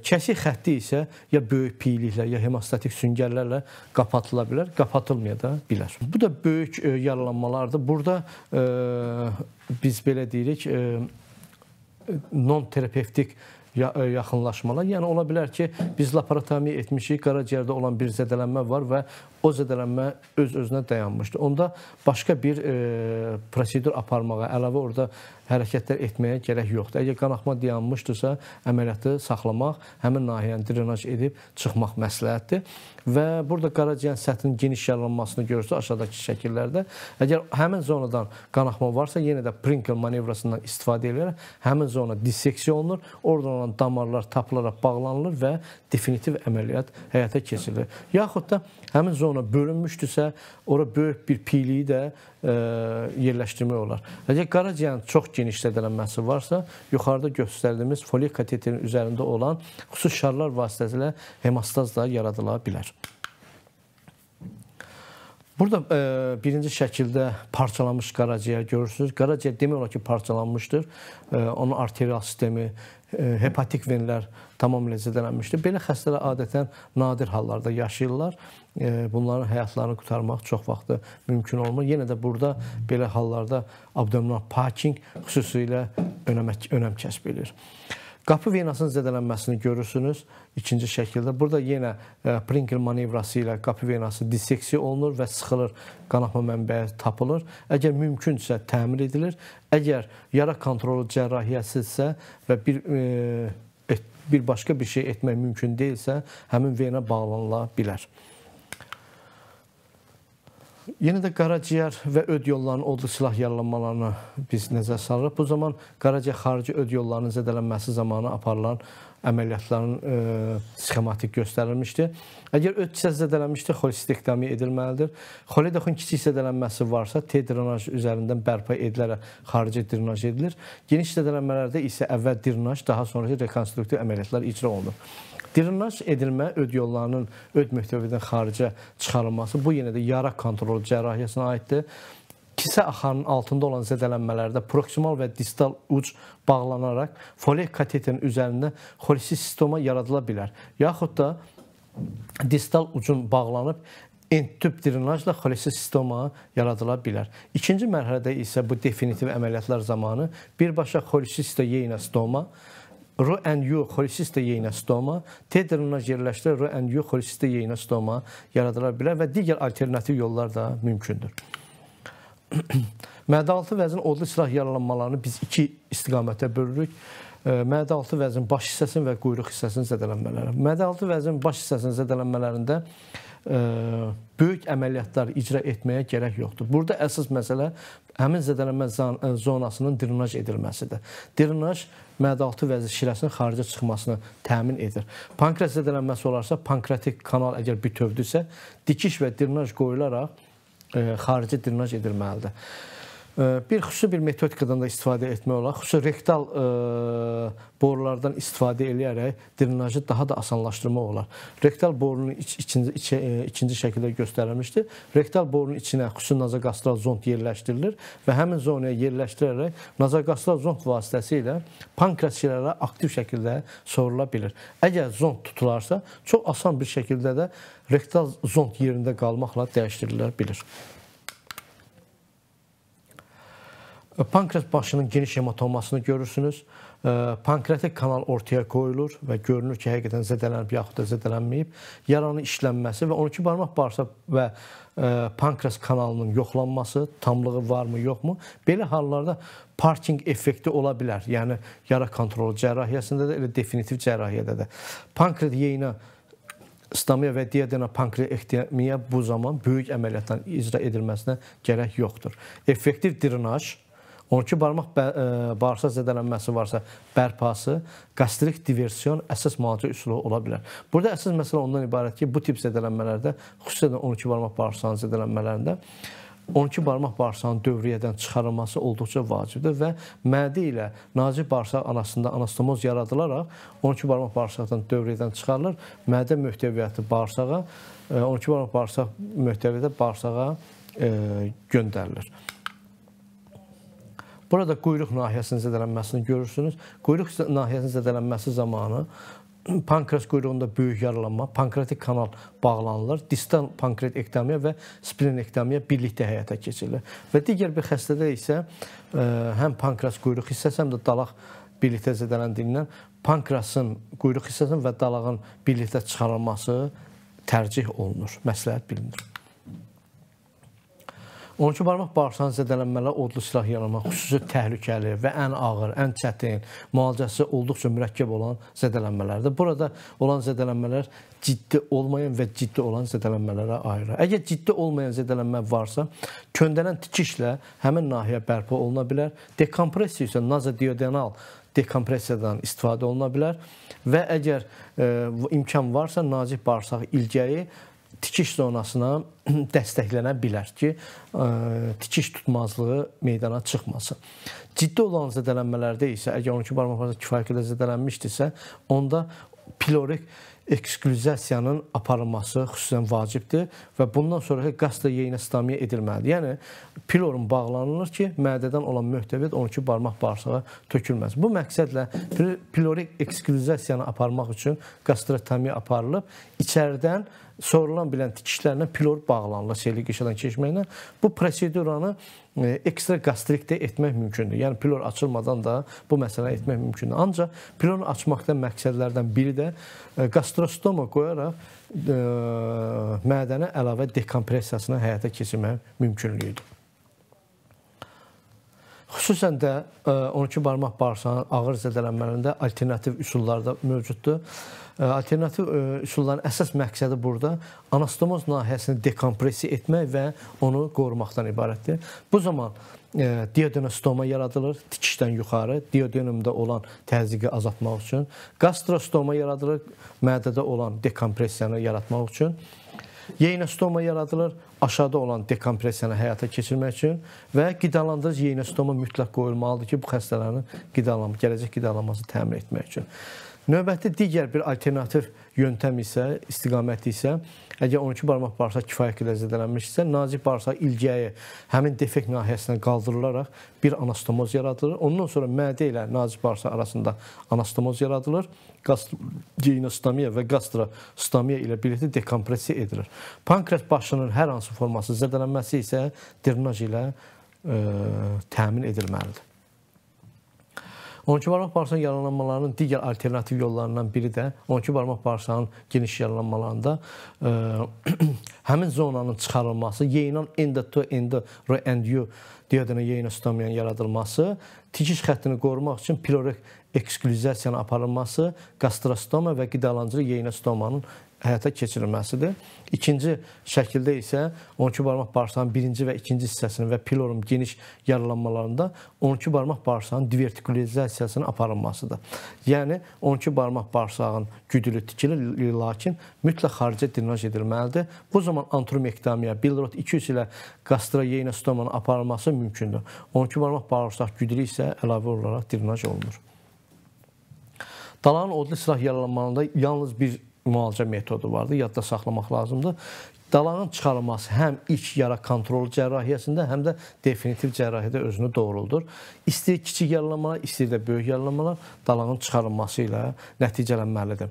S1: kəsik xətti isə ya böyük piyliklə, ya hemostatik süngərlərlə qapatıla bilər, qapatılmaya da bilər. Bu da böyük yaralanmalardır. Burada biz belə deyirik, non terapevtik yaxınlaşmalar. Yəni ola bilər ki, biz laparotomiya etmişik, qaraciyərdə olan bir zədələnmə var və o zədələnmə öz-özünə dayanmışdı. Onda başqa bir e, prosedur aparmağa, əlavə orada hərəkətlər etməyə gələk yoxdur. Əgər qanaxma dayanmışdırsa, əməliyyatı saxlamaq, həmin nahiyəni drenaj edib çıxmaq məsləhətdir. Və burada qaraciyər səthinin geniş yaralanmasını görürsə aşağıdakı şəkillərdə, əgər həmin zonadan qanaxma varsa, yenə də Pringle manevrasından istifadə edilərək həmin zona disseksiya olunur, oradan olan damarlar tapılaraq bağlanılır və definitiv əməliyyat həyata keçirilir. Yaxud da həmin zona bölünmüşdüsə, ora böyük bir piyliyi də ə, e, yerləşdirmək olar. Əgər qaraciyərin çox geniş zədələnməsi varsa, yuxarıda göstərdiyimiz folik kateterin üzərində olan xüsusi şarlar vasitəsilə hemostaz da yaradıla bilər. Burada e, birinci şəkildə parçalanmış qaraciyər görürsünüz. Qaraciyər demək olar ki, parçalanmışdır. E, onun arterial sistemi, e, hepatik venlər tamamilə zədələnmişdir. Belə xəstələr adətən nadir hallarda yaşayırlar. E, bunların həyatlarını qurtarmaq çox vaxtı mümkün olmur. Yenə də burada belə hallarda abdominal parking xüsusilə önəmək, önəm kəsb edir. Qapı venasının zədələnməsini görürsünüz ikinci şəkildə. Burada yenə e, Pringle manevrası ilə qapı venası disseksiya olunur və sıxılır, qanaxma mənbəyi tapılır. Əgər mümkünsə təmir edilir. Əgər yara kontrolu cərrahiyyəsidirsə və bir e, bir başqa bir şey etmək mümkün deyilsə, həmin vena bağlanıla bilər. Yenə də qaraciyər və öd yollarının odlu silah yaralanmalarına biz nəzər salırıq. Bu zaman qaraciyər xarici öd yollarının zədələnməsi zamanı aparılan əməliyyatların e, sxematik göstərilmişdir. Əgər öd zədələnmişdir, xolistektomi edilməlidir. Xolidoxun kiçik zədələnməsi varsa, T drenaj üzərindən bərpa edilərək xarici drenaj edilir. Geniş zədələnmələrdə isə əvvəl drenaj, daha sonra rekonstruktiv əməliyyatlar icra olunur. Drenaj edilmə öd yollarının öd möhtəvidən xaricə çıxarılması bu yenə də yara kontrol cərrahiyyəsinə aiddir kisə axarının altında olan zədələnmələrdə proksimal və distal uc bağlanaraq folik kateterin üzərində xolisi sistema yaradıla bilər. Yaxud da distal ucun bağlanıb entüb drenajla xolisi sistema yaradıla bilər. İkinci mərhələdə isə bu definitiv əməliyyatlar zamanı birbaşa xolisisto yeyinostoma RNU xolisisto yeyinostoma, T-drenaj yerləşdirə RNU xolisisto yeyinostoma yaradıla bilər və digər alternativ yollar da mümkündür. [clears throat] Mədəaltı vəzin odlu silah yaralanmalarını biz iki istiqamətə bölürük. Mədəaltı vəzin baş hissəsinin və quyruq hissəsinin zədələnmələri. Mədəaltı vəzin baş hissəsinin zədələnmələrində e, böyük əməliyyatlar icra etməyə gərək yoxdur. Burada əsas məsələ həmin zədələnmə e, zonasının drenaj edilməsidir. Drenaj mədəaltı vəzi şirəsinin xaricə çıxmasını təmin edir. Pankreas zədələnməsi olarsa, pankreatik kanal əgər bütövdürsə, dikiş və drenaj qoyularaq xarici drenaj edilməlidir. Bir xüsusi bir metodikadan da istifadə etmək olar. Xüsusi rektal ə, e, borulardan istifadə eləyərək drenajı daha da asanlaşdırmaq olar. Rektal borunun iç, ikinci, iç, e, ikinci şəkildə göstərilmişdir. Rektal borunun içinə xüsusi nazogastral zond yerləşdirilir və həmin zonaya yerləşdirərək nazogastral zond vasitəsilə pankreas şirələri aktiv şəkildə sorula bilir. Əgər zond tutularsa, çox asan bir şəkildə də rektal zond yerində qalmaqla dəyişdirilə bilir. Pankreas başının geniş hematomasını görürsünüz. Pankreatik kanal ortaya qoyulur və görünür ki, həqiqətən zədələnib yaxud da zədələnməyib. Yaranın işlənməsi və 12 barmaq bağırsaq və pankreas kanalının yoxlanması, tamlığı varmı, yoxmu? Belə hallarda parking effekti ola bilər. Yəni yara kontrolu cərrahiyyəsində də, elə definitiv cərrahiyyədə də. Pankreas yeyinə stomiya və diadena pankreaktemiya bu zaman böyük əməliyyatdan icra edilməsinə gərək yoxdur. Effektiv drenaj 12 barmaq e, bağırsaq zədələnməsi varsa, bərpası qastrik diversiyon əsas müalicə üsulu ola bilər. Burada əsas məsələ ondan ibarət ki, bu tip zədələnmələrdə, xüsusən 12 barmaq bağırsağın zədələnmələrində 12 barmaq bağırsağın dövriyyədən çıxarılması olduqca vacibdir və mədi ilə nazik bağırsaq anasında anastomoz yaradılaraq 12 barmaq bağırsaqdan dövriyyədən çıxarılır. Mədə möhtəviyyəti bağırsağa, 12 e, barmaq bağırsaq möhtəviyyəti bağırsağa e, göndərilir. Burada quyruq nahiyəsinin zədələnməsini görürsünüz. Quyruq nahiyəsinin zədələnməsi zamanı [clears throat] pankreas quyruğunda böyük yaralanma, pankreatik kanal bağlanılır, distal pankreat ektamiya və splenektomiya birlikdə həyata keçirilir. Və digər bir xəstədə isə e, həm pankreas quyruq hissəsi, həm də dalaq birlikdə zədələndiyindən pankrasın quyruq hissəsinin və dalağın birlikdə çıxarılması tərcih olunur, məsləhət bilinir. 12 barmaq bağırsağın zədələnmələri odlu silah yaralanma xüsusi təhlükəli və ən ağır, ən çətin, müalicəsi olduqca mürəkkəb olan zədələnmələrdir. Burada olan zədələnmələr ciddi olmayan və ciddi olan zədələnmələrə ayırır. Əgər ciddi olmayan zədələnmə varsa, köndələn tikişlə həmin nahiyə bərpa oluna bilər. Dekompressiya isə nazodiodenal dekompressiyadan istifadə oluna bilər və əgər e, imkan varsa nazik bağırsaq ilgəyi tikiş zonasına [clears throat] dəstəklənə bilər ki, tikiş tutmazlığı meydana çıxmasın. Ciddi olan zədələnmələrdə isə əgər 12 barmaq arası kifayə qədər zədələnmişdirsə, onda pilorik eksklüzasiyanın aparılması xüsusən vacibdir və bundan sonrakı qasda yeyinə stamiya edilməlidir. Yəni pilorun bağlanılır ki, mədədən olan möhtəviyyət 12 barmaq bağırsağa tökülməz. Bu məqsədlə pilori eksklüzasiyanı aparmaq üçün qastrotomiya aparılıb, içəridən sorulan bilən tikişlərlə pilor bağlanılır, çelik qışadan keçməklə. Bu proseduranı E, ekstra qastrik də etmək mümkündür. Yəni pilor açılmadan da bu məsələni etmək mümkündür. Ancaq pilonu açmaqda məqsədlərdən biri də qastrostoma e, qoyaraq ə, e, mədənə əlavə dekompressiyasını həyata keçirmək mümkünlüyüdür. Xüsusən də 12 barmaq bağırsağının ağır zədələnmələrində alternativ üsullar da mövcuddur. Alternativ üsulların əsas məqsədi burada anastomoz nahiyəsini dekompressiya etmək və onu qorumaqdan ibarətdir. Bu zaman diadenostoma yaradılır, tikişdən yuxarı, diadenomda olan təzyiqi azaltmaq üçün, qastrostoma yaradılır, mədədə olan dekompressiyanı yaratmaq üçün. Yeynostoma yaradılır, aşağıda olan dekompressiyanı həyata keçirmək üçün və qidalandırıcı yeynostoma mütləq qoyulmalıdır ki, bu xəstələrin qidalanma, gələcək qidalanmasını təmin etmək üçün. Növbəti digər bir alternativ yöntəm isə, istiqamət isə, əgər 12 barmaq bağırsaq kifayət qədər zədələnmişsə, nazik bağırsaq ilgəyi həmin defekt nahiyəsinə qaldırılaraq bir anastomoz yaradılır. Ondan sonra mədə ilə nazik bağırsaq arasında anastomoz yaradılır. Geyinostamiya və qastrostamiya ilə birlikdə dekompressiya edilir. Pankreas başının hər hansı forması zədələnməsi isə drenaj ilə ə, e, təmin edilməlidir. 12 barmaq bağırsağın yaralanmalarının digər alternativ yollarından biri də 12 barmaq bağırsağın geniş yaralanmalarında e, [clears throat] həmin zonanın çıxarılması, yeyinən end to end re-end-you diyadənə yeyinəstomiyanın yaradılması, tikiş xəttini qorumaq üçün pilorik eksklüzasiyanın aparılması, qastrostoma və qidalandırı yeyinəstomanın həyata keçirilməsidir. İkinci şəkildə isə 12 barmaq bağırsağının birinci və ikinci hissəsinin və pilorum geniş yaralanmalarında 12 barmaq bağırsağının divertikulizasiyasının aparılmasıdır. Yəni 12 barmaq bağırsağın güdülü tikilir, lakin mütləq xaricə drenaj edilməlidir. Bu zaman antromektamiya, bilirot 200 ilə qastroyenostomanın aparılması mümkündür. 12 barmaq bağırsaq güdülü isə əlavə olaraq drenaj olunur. Dalağın odlu silah yaralanmalarında yalnız bir müalicə metodu vardı, yadda saxlamaq lazımdır. Dalağın çıxarılması həm ilk yara kontrol cərrahiyyəsində, həm də definitiv cərrahiyyədə özünü doğruldur. İstəyir kiçik yaralanmalar, istəyir də böyük yaralanmalar dalağın çıxarılması ilə nəticələnməlidir.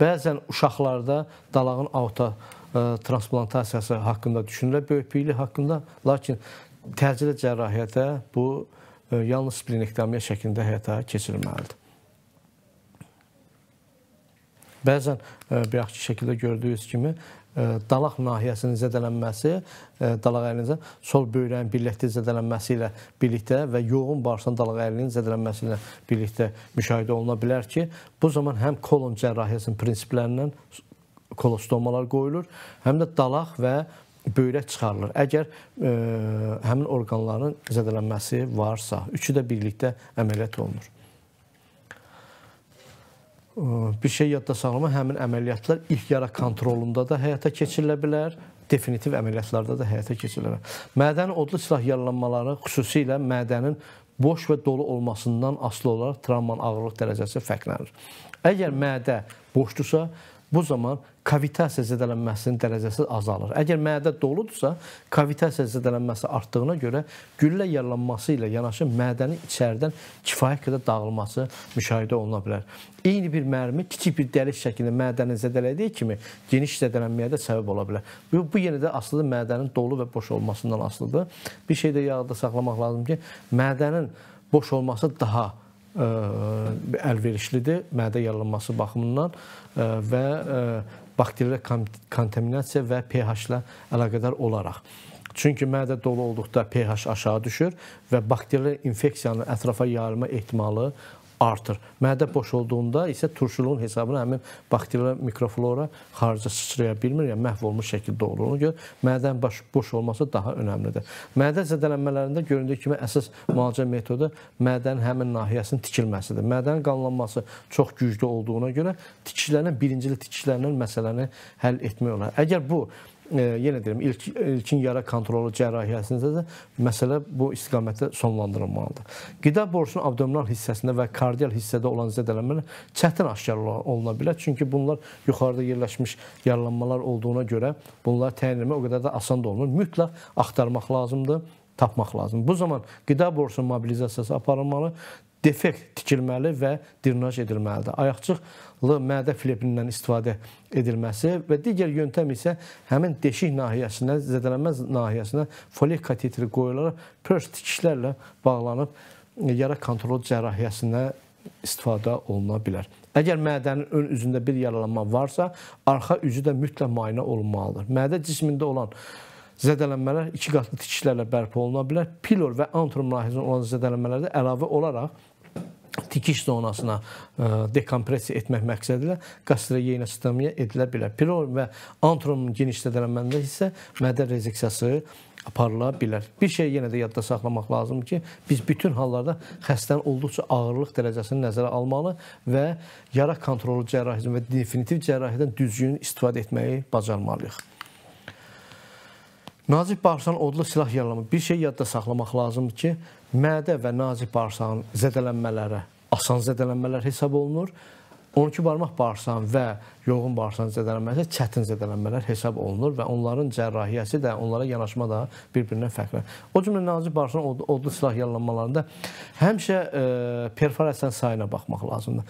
S1: Bəzən uşaqlarda dalağın aorta e, transplantasiyası haqqında düşünülür, böyüklüyü haqqında, lakin təcili cərrahiyyədə bu e, yalnız splenektomiya şəklində həyata keçirilməlidir. Bəzən e, bayaqki şəkildə gördüyünüz kimi e, dalaq nahiyəsinin zədələnməsi, e, dalaq əlinin sol böyrəyin birlikdə zədələnməsi ilə birlikdə və yoğun bağırsağın dalaq əlinin zədələnməsi ilə birlikdə müşahidə oluna bilər ki, bu zaman həm kolon cərrahiyyəsinin prinsiplərindən kolostomalar qoyulur, həm də dalaq və böyrək çıxarılır. Əgər ə, həmin orqanların zədələnməsi varsa, üçü də birlikdə əməliyyat olunur bir şey yadda saxlama həmin əməliyyatlar ilk yara kontrolunda da həyata keçirilə bilər, definitiv əməliyyatlarda da həyata keçirilə bilər. Mədəni odlu silah yaralanmaları xüsusilə mədənin boş və dolu olmasından asılı olaraq travmanın ağırlıq dərəcəsi fərqlənir. Əgər mədə boşdursa, bu zaman kavitasiya zədələnməsinin dərəcəsi azalır. Əgər mədə doludursa, kavitasiya zədələnməsi artdığına görə güllə yaralanması ilə yanaşı mədənin içəridən kifayət qədər dağılması müşahidə oluna bilər. Eyni bir mərmi kiçik bir dəlik şəklində mədəni zədələdiyi kimi geniş zədələnməyə də səbəb ola bilər. Bu, bu yenə də asılıdır mədənin dolu və boş olmasından asılıdır. Bir şey də yadda saxlamaq lazım ki, mədənin boş olması daha əlverişlidir mədə yaralanması baxımından e, və e, bakterial kontaminasiya və pH-lə əlaqədar olaraq. Çünki mədə dolu olduqda pH aşağı düşür və bakterial infeksiyanın ətrafa yayılma ehtimalı artır. Mədə boş olduğunda isə turşuluğun hesabına həmin bakteriya, mikroflora xaricə sıçraya bilmir, yəni məhv olmuş şəkildə olur. Ona görə mədənin baş, boş olması daha önəmlidir. Mədə zədələnmələrində göründüyü kimi əsas müalicə metodu mədənin həmin nahiyəsinin tikilməsidir. Mədənin qanlanması çox güclü olduğuna görə tikişlənən birincili tikişlənən məsələni həll etmək olar. Əgər bu yenə deyirəm, ilk ilkin yara kontrolu cərrahiyyəsində də məsələ bu istiqamətdə sonlandırılmalıdır. Qida borusunun abdominal hissəsində və kardial hissədə olan zədələnmələr çətin aşkar oluna bilər. Çünki bunlar yuxarıda yerləşmiş yaralanmalar olduğuna görə bunları təyin etmək o qədər də asan da olmur. Mütləq axtarmaq lazımdır tapmaq lazımdır. Bu zaman qida borusunun mobilizasiyası aparılmalı defekt tikilməli və drenaj edilməlidir. Ayaqcıqlı mədə flepindən istifadə edilməsi və digər yöntəm isə həmin deşik nahiyəsinə, zədələnmə nahiyəsinə folik katetri qoyularaq pörs tikişlərlə bağlanıb e, yara kontrol cərrahiyyəsinə istifadə oluna bilər. Əgər mədənin ön üzündə bir yaralanma varsa, arxa üzü də mütləq müayinə olunmalıdır. Mədə cismində olan zədələnmələr iki qatlı tikişlərlə bərpa oluna bilər. Pilor və antromlahizinə olan zədələnmələrdə əlavə olaraq tikiş zonasına e, dekompressiya etmək məqsədilə qastroyenostomya edilə bilər. Pilor və antromun geniş zədələnməsində isə mədə rezeksiyası aparıla bilər. Bir şey yenə də yadda saxlamaq lazımdır ki, biz bütün hallarda xəstənin olduqca ağırlıq dərəcəsini nəzərə almalı və yara kontrolu cərrahisindən və definitiv cərrahiyyədən düzgün istifadə etməyi bacarmalıyıq. Nazib Barsan odlu silah yaralamı bir şey yadda saxlamaq lazımdır ki, mədə və Nazib Barsanın zədələnmələrə, asan zədələnmələr hesab olunur. 12 barmaq bağırsağın və yoğun bağırsağın zədələnməsi çətin zədələnmələr hesab olunur və onların cərrahiyyəsi də, onlara yanaşma da bir-birindən fərqlənir. O cümlə nazik bağırsağın odlu, odlu silah yaralanmalarında həmişə e, perforasiyanın sayına baxmaq lazımdır.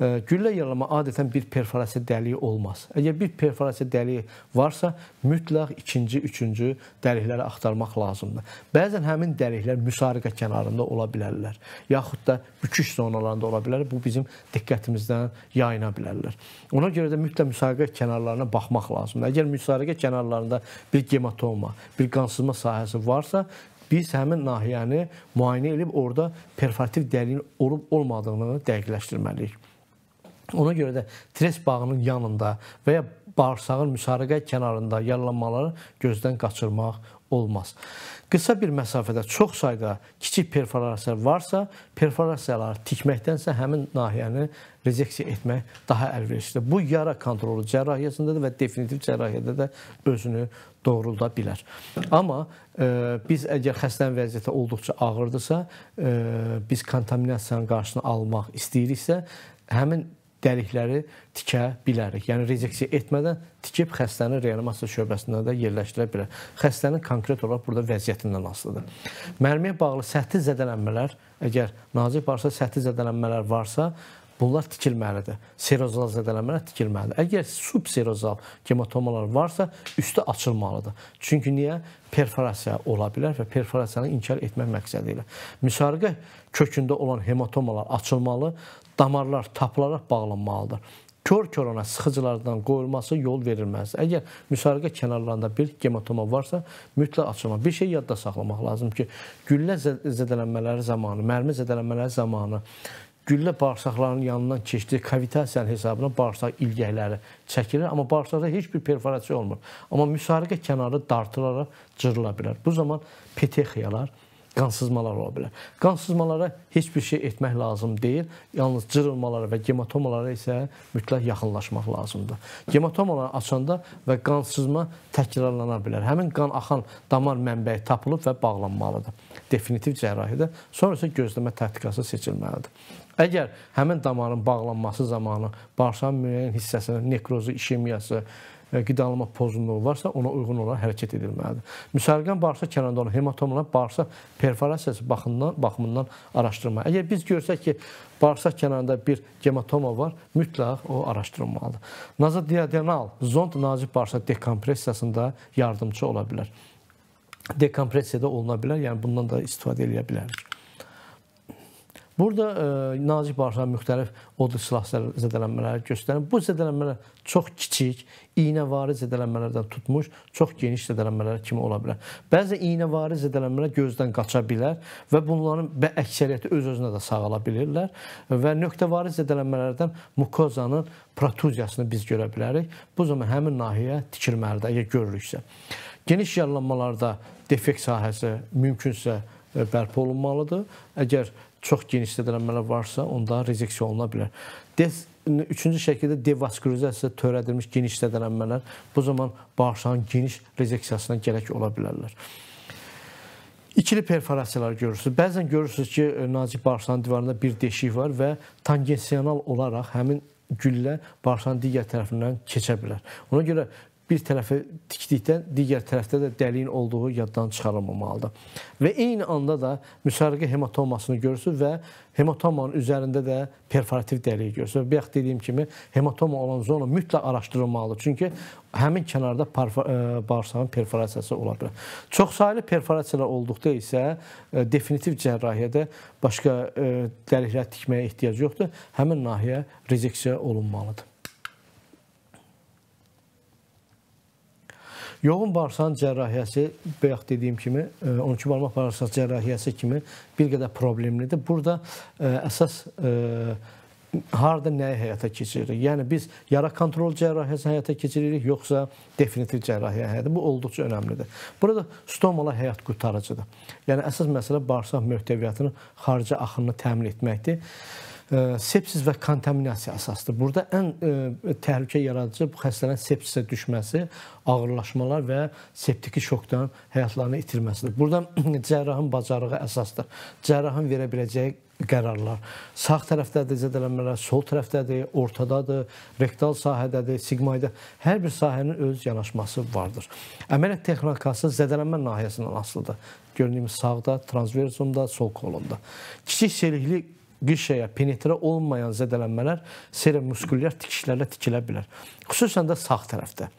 S1: Güllə yaralama adətən bir perforasiya dəliyi olmaz. Əgər bir perforasiya dəliyi varsa, mütləq ikinci, üçüncü dəlikləri axtarmaq lazımdır. Bəzən həmin dəliklər müsariqə kənarında ola bilərlər, yaxud da büküş zonalarında ola bilər. Bu bizim diqqətimizdən yayına bilərlər. Ona görə də mütləq müsariqə kənarlarına baxmaq lazımdır. Əgər müsariqə kənarlarında bir gematoma, bir qansızma sahəsi varsa, biz həmin nahiyəni müayinə edib orada perforativ dəliyin olub-olmadığını dəqiqləşdirməliyik. Ona görə də tres bağının yanında və ya bağırsağın müsarəqə kənarında yaralanmaları gözdən qaçırmaq olmaz. Qısa bir məsafədə çox sayda kiçik perforasiya varsa, perforasiyaları tikməkdənsə həmin nahiyəni rezeksiya etmək daha əlverişlidir. Bu yara kontrolu cərrahiyyəsində də və definitiv cərrahiyyədə də özünü doğrulda bilər. Amma e, biz əgər xəstənin vəziyyəti olduqca ağırdısa, e, biz kontaminasiyanın qarşısını almaq istəyiriksə, həmin dəlikləri tikə bilərik. Yəni rezeksiya etmədən tikib xəstəni reanimasiya şöbəsində də yerləşdirə bilər. Xəstənin konkret olaraq burada vəziyyətindən asılıdır. Mərmiyə bağlı səthi zədələnmələr, əgər nazik varsa, səthi zədələnmələr varsa, Bunlar tikilməlidir. Serozal zədələnmələr tikilməlidir. Əgər subserozal gematomalar varsa, üstü açılmalıdır. Çünki niyə? Perforasiya ola bilər və perforasiyanı inkar etmək məqsədi ilə. Müsarqə kökündə olan hematomalar açılmalı, damarlar tapılaraq bağlanmalıdır. Kör-körənə sıxıcılardan qoyulması yol verilməz. Əgər müsarıqə kənarlarında bir hematoma varsa, mütləq açılma. Bir şey yadda saxlamaq lazım ki, güllə zədələnmələri zamanı, mərmi zədələnmələri zamanı güllə bağırsaqlarının yanından keçdi. Kavitasiyanın hesabına bağırsaq ilgəkləri çəkilir, amma bağırsaqda heç bir perforasiya olmur. Amma müsarıqə kənarı dartılaraq cırıla bilər. Bu zaman petexiyalar qansızmalar ola bilər. Qansızmalara heç bir şey etmək lazım deyil. Yalnız cırılmalara və gematomalara isə mütləq yaxınlaşmaq lazımdır. Gematomaları açanda və qansızma təkrarlana bilər. Həmin qan axan damar mənbəyi tapılıb və bağlanmalıdır. Definitiv cərrahidə sonra isə gözləmə taktikası seçilməlidir. Əgər həmin damarın bağlanması zamanı bağırsağın müəyyən hissəsinin nekrozu, işemiyası, E, qidalanma pozunluğu varsa ona uyğun olaraq hərəkət edilməlidir. Müsərqən bağırsaq kənarında olan hematomalar bağırsaq perforasiyası baxımından, baxımından araşdırma. Əgər biz görsək ki, bağırsaq kənarında bir hematoma var, mütləq o araşdırılmalıdır. Nazodiadenal zond nazik bağırsaq dekompressiyasında yardımçı ola bilər. Dekompressiyada oluna bilər, yəni bundan da istifadə edə bilərik. Burada e, nazik bağırsağın müxtəlif odlu silah zədələnmələri göstərir. Bu zədələnmələr çox kiçik, iynəvari zədələnmələrdən tutmuş çox geniş zədələnmələrə kimi ola bilər. Bəzi iynəvari zədələnmələr gözdən qaça bilər və bunların və əksəriyyəti öz-özünə də sağala bilirlər və nöqtəvari zədələnmələrdən mukozanın protruziyasını biz görə bilərik. Bu zaman həmin nahiyə tikilməlidir əgər görürüksə. Geniş yaralanmalarda defekt sahəsi mümkünsə e, bərpa olunmalıdır. Əgər çox geniş zədələnmələr varsa, onda rezeksiya oluna bilər. Des üçüncü şəkildə devaskulizasiya törədilmiş geniş zədələnmələr bu zaman bağırsağın geniş rezeksiyasına gələk ola bilərlər. İkili perforasiyalar görürsüz. Bəzən görürsüz ki, e, nazik bağırsağın divarında bir deşik var və tangensional olaraq həmin güllə bağırsağın digər tərəfindən keçə bilər. Ona görə bir tərəfi tikdikdə digər tərəfdə də dəliyin olduğu yaddan çıxarılmamalıdır. Və eyni anda da müsərqə hematomasını görürsüz və hematomanın üzərində də perforativ dəlik görürsüz. Bayaq dediyim kimi hematoma olan zona mütləq araşdırılmalıdır. Çünki həmin kənarda e, bağırsağın perforasiyası ola bilər. Çoxsaylı perforasiyalar olduqda isə e, definitiv cərrahiyyədə başqa e, dəliklər tikməyə ehtiyac yoxdur. Həmin nahiyə rezeksiya olunmalıdır. Yoğun bağırsağın cərrahiyyəsi, bayaq dediyim kimi, 12 e, barmaq bağırsaq cərrahiyyəsi kimi bir qədər problemlidir. Burada e, əsas e, harda nəyi həyata keçiririk? Yəni biz yara kontrol cərrahiyyəsi həyata keçiririk yoxsa definitiv cərrahiyyə həyata? Bu olduqca önəmlidir. Burada stomalar həyat qurtarıcıdır. Yəni əsas məsələ bağırsaq möhtəviyyatının xarici axınını təmin etməkdir sepsis və kontaminasiya əsasdır. Burada ən təhlükə yaradıcı bu xəstələrin sepsisə düşməsi, ağırlaşmalar və septiki şokdan həyatlarını itirməsidir. Burada [clears throat] cərrahın bacarığı əsasdır. Cərrahın verə biləcəyi qərarlar. Sağ tərəfdədir zədələnmələr, sol tərəfdədir, ortadadır, rektal sahədədir, sigmoida. Hər bir sahənin öz yanaşması vardır. Əməliyyat texnikası zədələnmə nahiyəsindən asılıdır. Gördüyümüz sağda, transversumda, sol kolunda. Kiçik çelikli qişəyə penetrə olmayan zədələnmələr seromuskulyar tikişlərlə tikilə bilər. Xüsusən də sağ tərəfdə.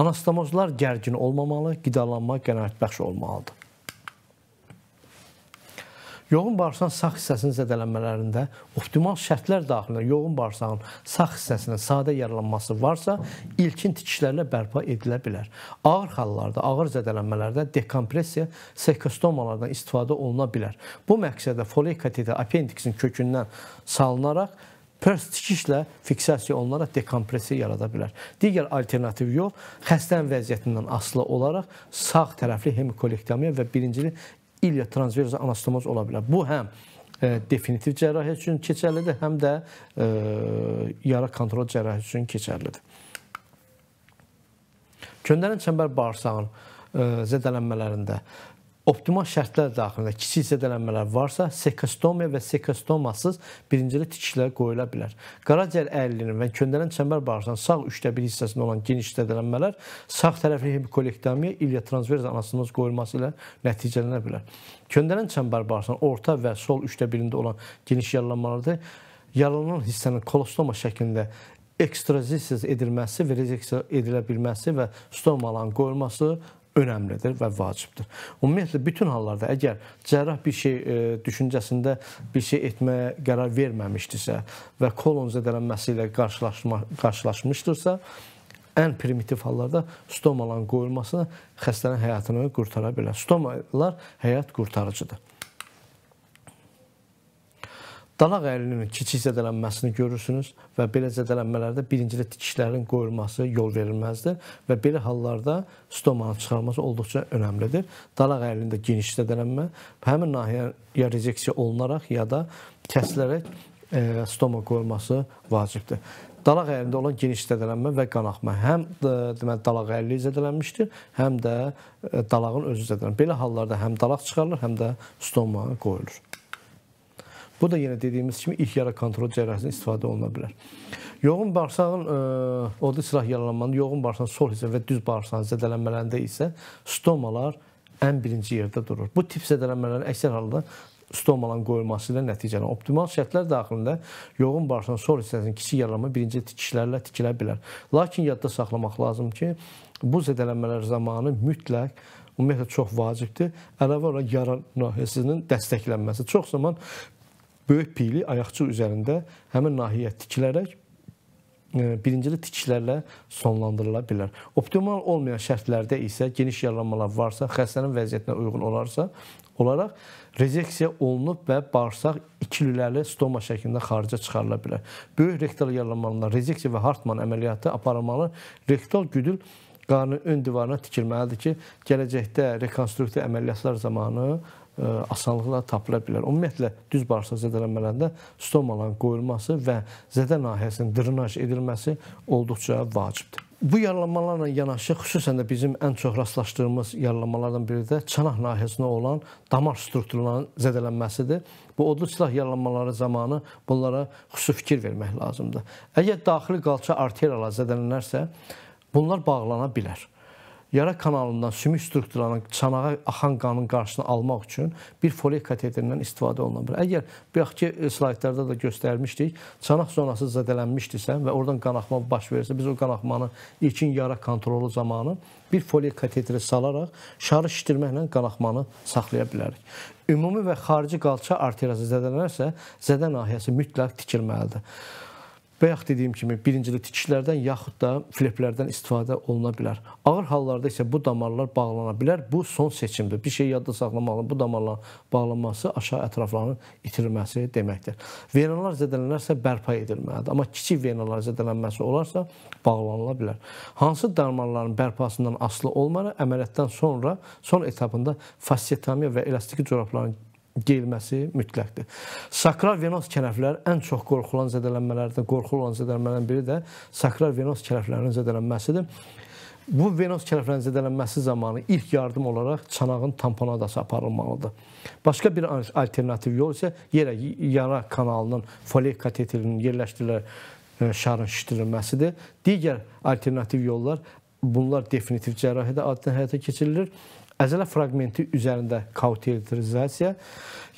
S1: Anastomozlar gərgin olmamalı, qidalanma qənaətbəxş olmalıdır. Yoğun bağırsağın sağ hissəsinin zədələnmələrində optimal şərtlər daxilində yoğun bağırsağın sağ hissəsində sadə yaralanması varsa, ilkin tikişlərlə bərpa edilə bilər. Ağır hallarda, ağır zədələnmələrdə dekompressiya sekostomalardan istifadə oluna bilər. Bu məqsədlə folik kateter appendiksin kökündən salınaraq pers tikişlə fiksasiya olunaraq dekompressiya yarada bilər. Digər alternativ yol xəstənin vəziyyətindən asılı olaraq sağ tərəfli hemikolektomiya və birincili ilya transverza anastomoz ola bilər. Bu həm e, definitiv cərrahi üçün keçərlidir, həm də e, yara kontrol cərrahi üçün keçərlidir. Köndərin çəmbər bağırsağın e, zədələnmələrində optimal şərtlər daxilində kiçik zədələnmələr varsa, sekostomiya və sekostomasız birincili tikişlər qoyula bilər. Qaraciyər əyriliğinin və köndələn çəmbər bağırsağının sağ 1/3 hissəsində olan geniş zədələnmələr sağ tərəfli hemikolektomiya, ilya transvers anasinoz qoyulması ilə nəticələnə bilər. Köndələn çəmbər bağırsağının orta və sol 1/3-də olan geniş yaralanmalarda yaralanan hissənin kolostoma şəklində ekstrazisiya edilməsi və rezeksiya edilə bilməsi və stomaların qoyulması önəmlidir və vacibdir. Ümumiyyətlə bütün hallarda əgər cərrah bir şey e, düşüncəsində bir şey etməyə qərar verməmişdirsə və kolon zədələnməsi ilə qarşılaşma qarşılaşmışdırsa, ən primitiv hallarda stomaların qoyulmasına xəstənin həyatını qurtara bilər. Stomalar həyat qurtarıcıdır. Dalaq əlinin kiçik zədələnməsini görürsünüz və belə zədələnmələrdə birincidə tikişlərin qoyulması yol verilməzdir və belə hallarda stomanın çıxarılması olduqca önəmlidir. Dalaq əlində geniş zədələnmə həmin nahiyəyə rezeksiya olunaraq ya da kəsilərək e, stoma qoyulması vacibdir. Dalaq əlində olan geniş zədələnmə və qanaxma həm deməli dalaq əlli zədələnmişdir, həm də e, dalağın özü zədələnir. Belə hallarda həm dalaq çıxarılır, həm də stoma qoyulur. Bu da yenə dediyimiz kimi ilk yara kontrol cərrahəsində istifadə oluna bilər. Yoğun bağırsağın e, odi silah yaralanmanın yoğun bağırsağın sol hissə və düz bağırsağın zədələnmələrində isə stomalar ən birinci yerdə durur. Bu tip zədələnmələrin əksər halda stomaların qoyulması ilə nəticələnir. Optimal şərtlər daxilində yoğun bağırsağın sol hissəsinin kiçik yaralanma birinci tikişlərlə tikilə bilər. Lakin yadda saxlamaq lazım ki, bu zədələnmələr zamanı mütləq ümumiyyətlə çox vacibdir. Əlavə olaraq yara nahiyəsinin dəstəklənməsi. Çox zaman böyük piyli ayaqçı üzərində həmin nahiyə tikilərək e, birincili tikişlərlə sonlandırıla bilər. Optimal olmayan şərtlərdə isə geniş yaralanmalar varsa, xəstənin vəziyyətinə uyğun olarsa, olaraq rezeksiya olunub və bağırsaq ikilüləli stoma şəklində xaricə çıxarıla bilər. Böyük rektal yaralanmalar rezeksiya və Hartman əməliyyatı aparılmalı. Rektal güdül qarnın ön divarına tikilməlidir ki, gələcəkdə rekonstruktiv əməliyyatlar zamanı E, asanlıqla tapıla bilər. Ümumiyyətlə düz bağırsaq zədələnmələrində stomaların qoyulması və zədə nahiyəsinin drenaj edilməsi olduqca vacibdir. Bu yaralanmalarla yanaşı xüsusən də bizim ən çox rastlaşdığımız yaralanmalardan biri də çanaq nahiyəsinə olan damar strukturlarının zədələnməsidir. Bu odlu silah yaralanmaları zamanı bunlara xüsusi fikir vermək lazımdır. Əgər daxili qalça arteriyalar zədələnərsə, bunlar bağlana bilər yara kanalından sümük strukturlarının çanağa axan qanın qarşısını almaq üçün bir folik kateterindən istifadə olunan bir. Əgər bayaqki e, slaytlarda da göstərmişdik, çanaq zonası zədələnmişdirsə və oradan qanaxma baş verirsə, biz o qanaxmanı ilkin yara kontrolu zamanı bir folik kateteri salaraq şarı şişdirməklə qanaxmanı saxlaya bilərik. Ümumi və xarici qalça arteriyası zədələnərsə, zədə nahiyəsi mütləq tikilməlidir. Bayaq dediyim kimi birincidə tikişlərdən yaxud da fleplərdən istifadə oluna bilər. Ağır hallarda isə bu damarlar bağlana bilər. Bu son seçimdir. Bir şey yadda saxlamalı. Bu damarların bağlanması aşağı ətraflarının itirilməsi deməkdir. Venalar zədələnərsə bərpa edilməlidir. Amma kiçik venalar zədələnməsi olarsa bağlanıla bilər. Hansı damarların bərpasından asılı olmayaraq əməliyyatdan sonra son etapında fasiyotamiya və elastiki corabların geyilməsi mütləqdir. Sakral venos kələflər ən çox qorxulan zədələnmələrdən, qorxulan zədələnmələrdən biri də sakral venos kələflərinin zədələnməsidir. Bu venos kələflərin zədələnməsi zamanı ilk yardım olaraq çanağın tamponadası aparılmalıdır. Başqa bir alternativ yol isə yerə yara kanalının folik kateterinin yerləşdirilərək e, şarın şişdirilməsidir. Digər alternativ yollar bunlar definitiv cərrahiyyədə adətən həyata keçirilir. Əzələ fraqmenti üzərində kauterizasiya,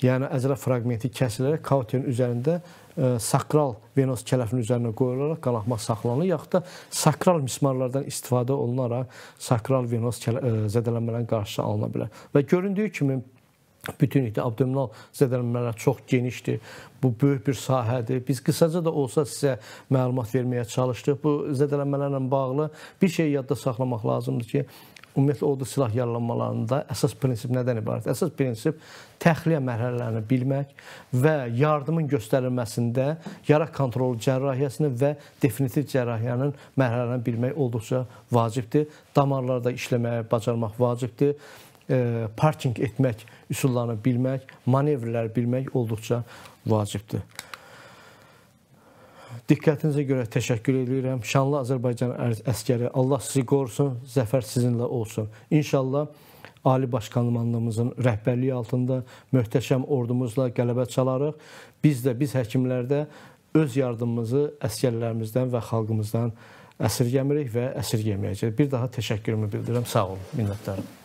S1: yəni əzələ fraqmenti kəsilərək kauterin üzərində ə, e, sakral venos kələfinin üzərinə qoyularaq qanaxma saxlanılır, yaxud da sakral mismarlardan istifadə olunaraq sakral venos e, zədələnmələrin qarşısı alına bilər. Və göründüyü kimi bütünlükdə abdominal zədələnmələr çox genişdir. Bu böyük bir sahədir. Biz qısaca da olsa sizə məlumat verməyə çalışdıq. Bu zədələnmələrlə bağlı bir şey yadda saxlamaq lazımdır ki, ümumiyyətlə ordu silah yaralanmalarında əsas prinsip nədən ibarətdir? Əsas prinsip təxliyə mərhələlərini bilmək və yardımın göstərilməsində yara kontrolu cərrahiyyəsini və definitiv cərrahiyyənin mərhələlərini bilmək olduqca vacibdir. Damarlarda işləməyi bacarmaq vacibdir. E, parking etmək üsullarını bilmək, manevrləri bilmək olduqca vacibdir. Diqqətinizə görə təşəkkür edirəm. Şanlı Azərbaycan əskəri, Allah sizi qorusun, zəfər sizinlə olsun. İnşallah Ali Başqanlığımızın rəhbərliyi altında möhtəşəm ordumuzla qələbə çalarıq. Biz də biz həkimlər də öz yardımımızı əskərlərimizdən və xalqımızdan əsirgəmirik və əsirgəməyəcəyik. Bir daha təşəkkürümü bildirirəm. Sağ olun, minnətdaram.